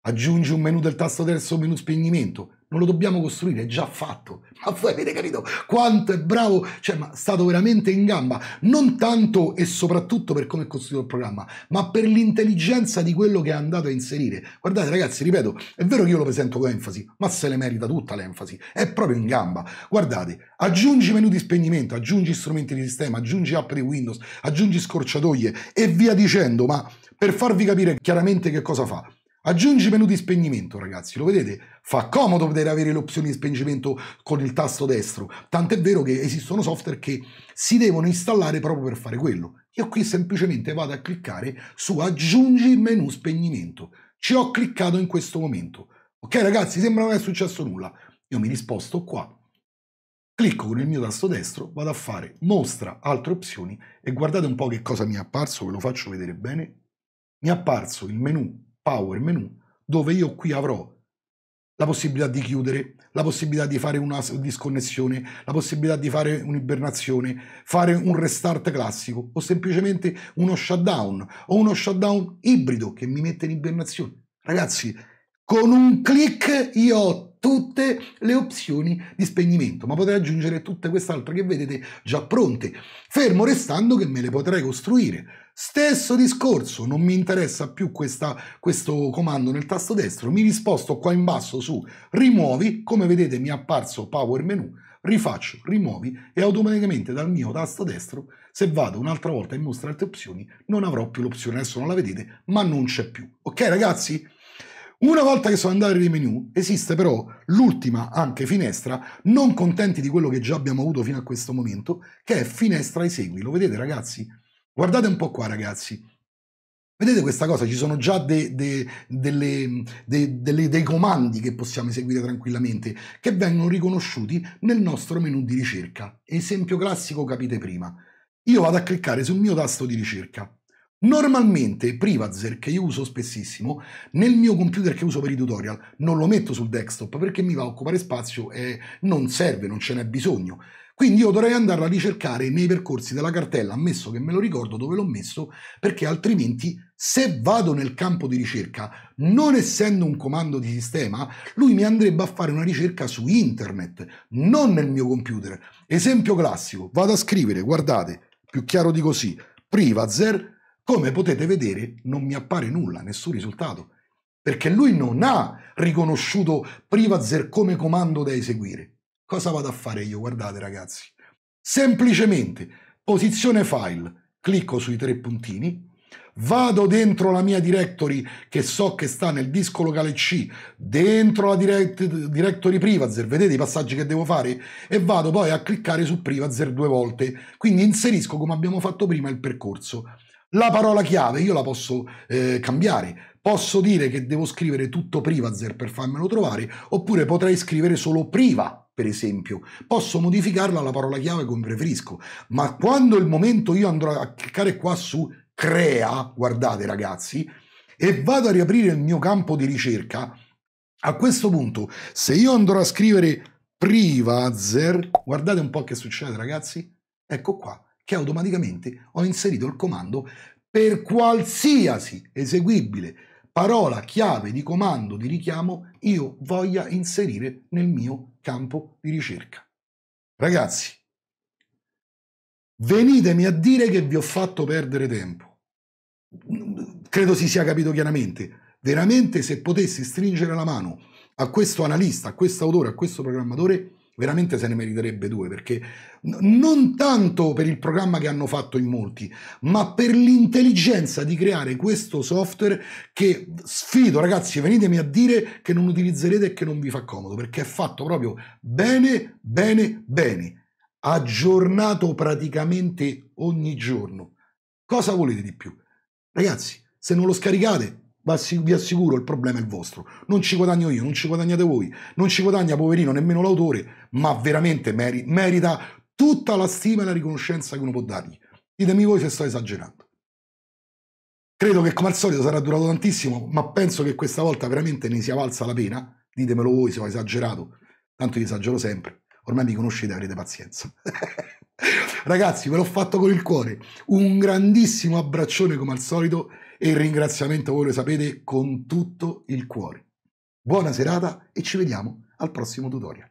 Aggiungi un menu del tasto terzo o menu spegnimento. Non lo dobbiamo costruire, è già fatto. Ma voi avete capito quanto è bravo, cioè, ma è stato veramente in gamba. Non tanto e soprattutto per come è costruito il programma, ma per l'intelligenza di quello che è andato a inserire. Guardate, ragazzi, ripeto, è vero che io lo presento con enfasi, ma se le merita tutta l'enfasi. È proprio in gamba. Guardate, aggiungi menu di spegnimento, aggiungi strumenti di sistema, aggiungi app di Windows, aggiungi scorciatoie e via dicendo, ma per farvi capire chiaramente che cosa fa. Aggiungi menu di spegnimento, ragazzi, lo vedete? Fa comodo poter avere le opzioni di spegnimento con il tasto destro, tant'è vero che esistono software che si devono installare proprio per fare quello. Io qui semplicemente vado a cliccare su aggiungi menu spegnimento. Ci ho cliccato in questo momento. Ok ragazzi, sembra non è successo nulla. Io mi risposto qua, clicco con il mio tasto destro, vado a fare mostra altre opzioni e guardate un po' che cosa mi è apparso, ve lo faccio vedere bene. Mi è apparso il menu Power Menu, dove io qui avrò la possibilità di chiudere, la possibilità di fare una disconnessione, la possibilità di fare un'ibernazione, fare un restart classico o semplicemente uno shutdown o uno shutdown ibrido che mi mette in ibernazione. Ragazzi, con un clic io ho tutte le opzioni di spegnimento, ma potrei aggiungere tutte queste altre che vedete già pronte, fermo restando che me le potrei costruire. Stesso discorso, non mi interessa più questa, questo comando nel tasto destro, mi risposto qua in basso su rimuovi, come vedete mi è apparso Power Menu, rifaccio, rimuovi e automaticamente dal mio tasto destro, se vado un'altra volta in mostra altre opzioni, non avrò più l'opzione, adesso non la vedete, ma non c'è più. Ok ragazzi? Una volta che sono andati nei menu, esiste però l'ultima anche finestra, non contenti di quello che già abbiamo avuto fino a questo momento, che è finestra esegui. Lo vedete ragazzi? Guardate un po' qua ragazzi. Vedete questa cosa? Ci sono già de, de, delle, de, delle, dei comandi che possiamo eseguire tranquillamente, che vengono riconosciuti nel nostro menu di ricerca. Esempio classico capite prima. Io vado a cliccare sul mio tasto di ricerca Normalmente Privazer, che io uso spessissimo, nel mio computer che uso per i tutorial non lo metto sul desktop perché mi va a occupare spazio e non serve, non ce n'è bisogno. Quindi io dovrei andarla a ricercare nei percorsi della cartella, ammesso che me lo ricordo dove l'ho messo, perché altrimenti se vado nel campo di ricerca, non essendo un comando di sistema, lui mi andrebbe a fare una ricerca su internet, non nel mio computer. Esempio classico, vado a scrivere, guardate, più chiaro di così, Privazer come potete vedere non mi appare nulla, nessun risultato, perché lui non ha riconosciuto Privazer come comando da eseguire. Cosa vado a fare io? Guardate ragazzi, semplicemente posizione file, clicco sui tre puntini, vado dentro la mia directory che so che sta nel disco locale C, dentro la direct directory Privazer, vedete i passaggi che devo fare? E vado poi a cliccare su Privazer due volte, quindi inserisco come abbiamo fatto prima il percorso. La parola chiave io la posso eh, cambiare. Posso dire che devo scrivere tutto Privazer per farmelo trovare, oppure potrei scrivere solo priva per esempio. Posso modificarla la parola chiave come preferisco, ma quando il momento io andrò a cliccare qua su crea, guardate ragazzi, e vado a riaprire il mio campo di ricerca, a questo punto se io andrò a scrivere privazer, guardate un po' che succede ragazzi, ecco qua, che automaticamente ho inserito il comando per qualsiasi eseguibile parola chiave di comando di richiamo io voglia inserire nel mio campo di ricerca. Ragazzi, venitemi a dire che vi ho fatto perdere tempo. Credo si sia capito chiaramente. Veramente se potessi stringere la mano a questo analista, a questo autore, a questo programmatore, veramente se ne meriterebbe due, perché non tanto per il programma che hanno fatto in molti, ma per l'intelligenza di creare questo software che sfido ragazzi, venitemi a dire che non utilizzerete e che non vi fa comodo, perché è fatto proprio bene, bene, bene, aggiornato praticamente ogni giorno. Cosa volete di più? Ragazzi, se non lo scaricate, ma vi assicuro, il problema è il vostro. Non ci guadagno io, non ci guadagnate voi, non ci guadagna poverino nemmeno l'autore, ma veramente meri merita tutta la stima e la riconoscenza che uno può dargli. Ditemi voi se sto esagerando. Credo che come al solito sarà durato tantissimo, ma penso che questa volta veramente ne sia valsa la pena. Ditemelo voi se ho esagerato, tanto io esagero sempre. Ormai mi conoscete, avrete pazienza. (laughs) Ragazzi, ve l'ho fatto con il cuore. Un grandissimo abbraccione come al solito e il ringraziamento, voi lo sapete, con tutto il cuore. Buona serata e ci vediamo al prossimo tutorial.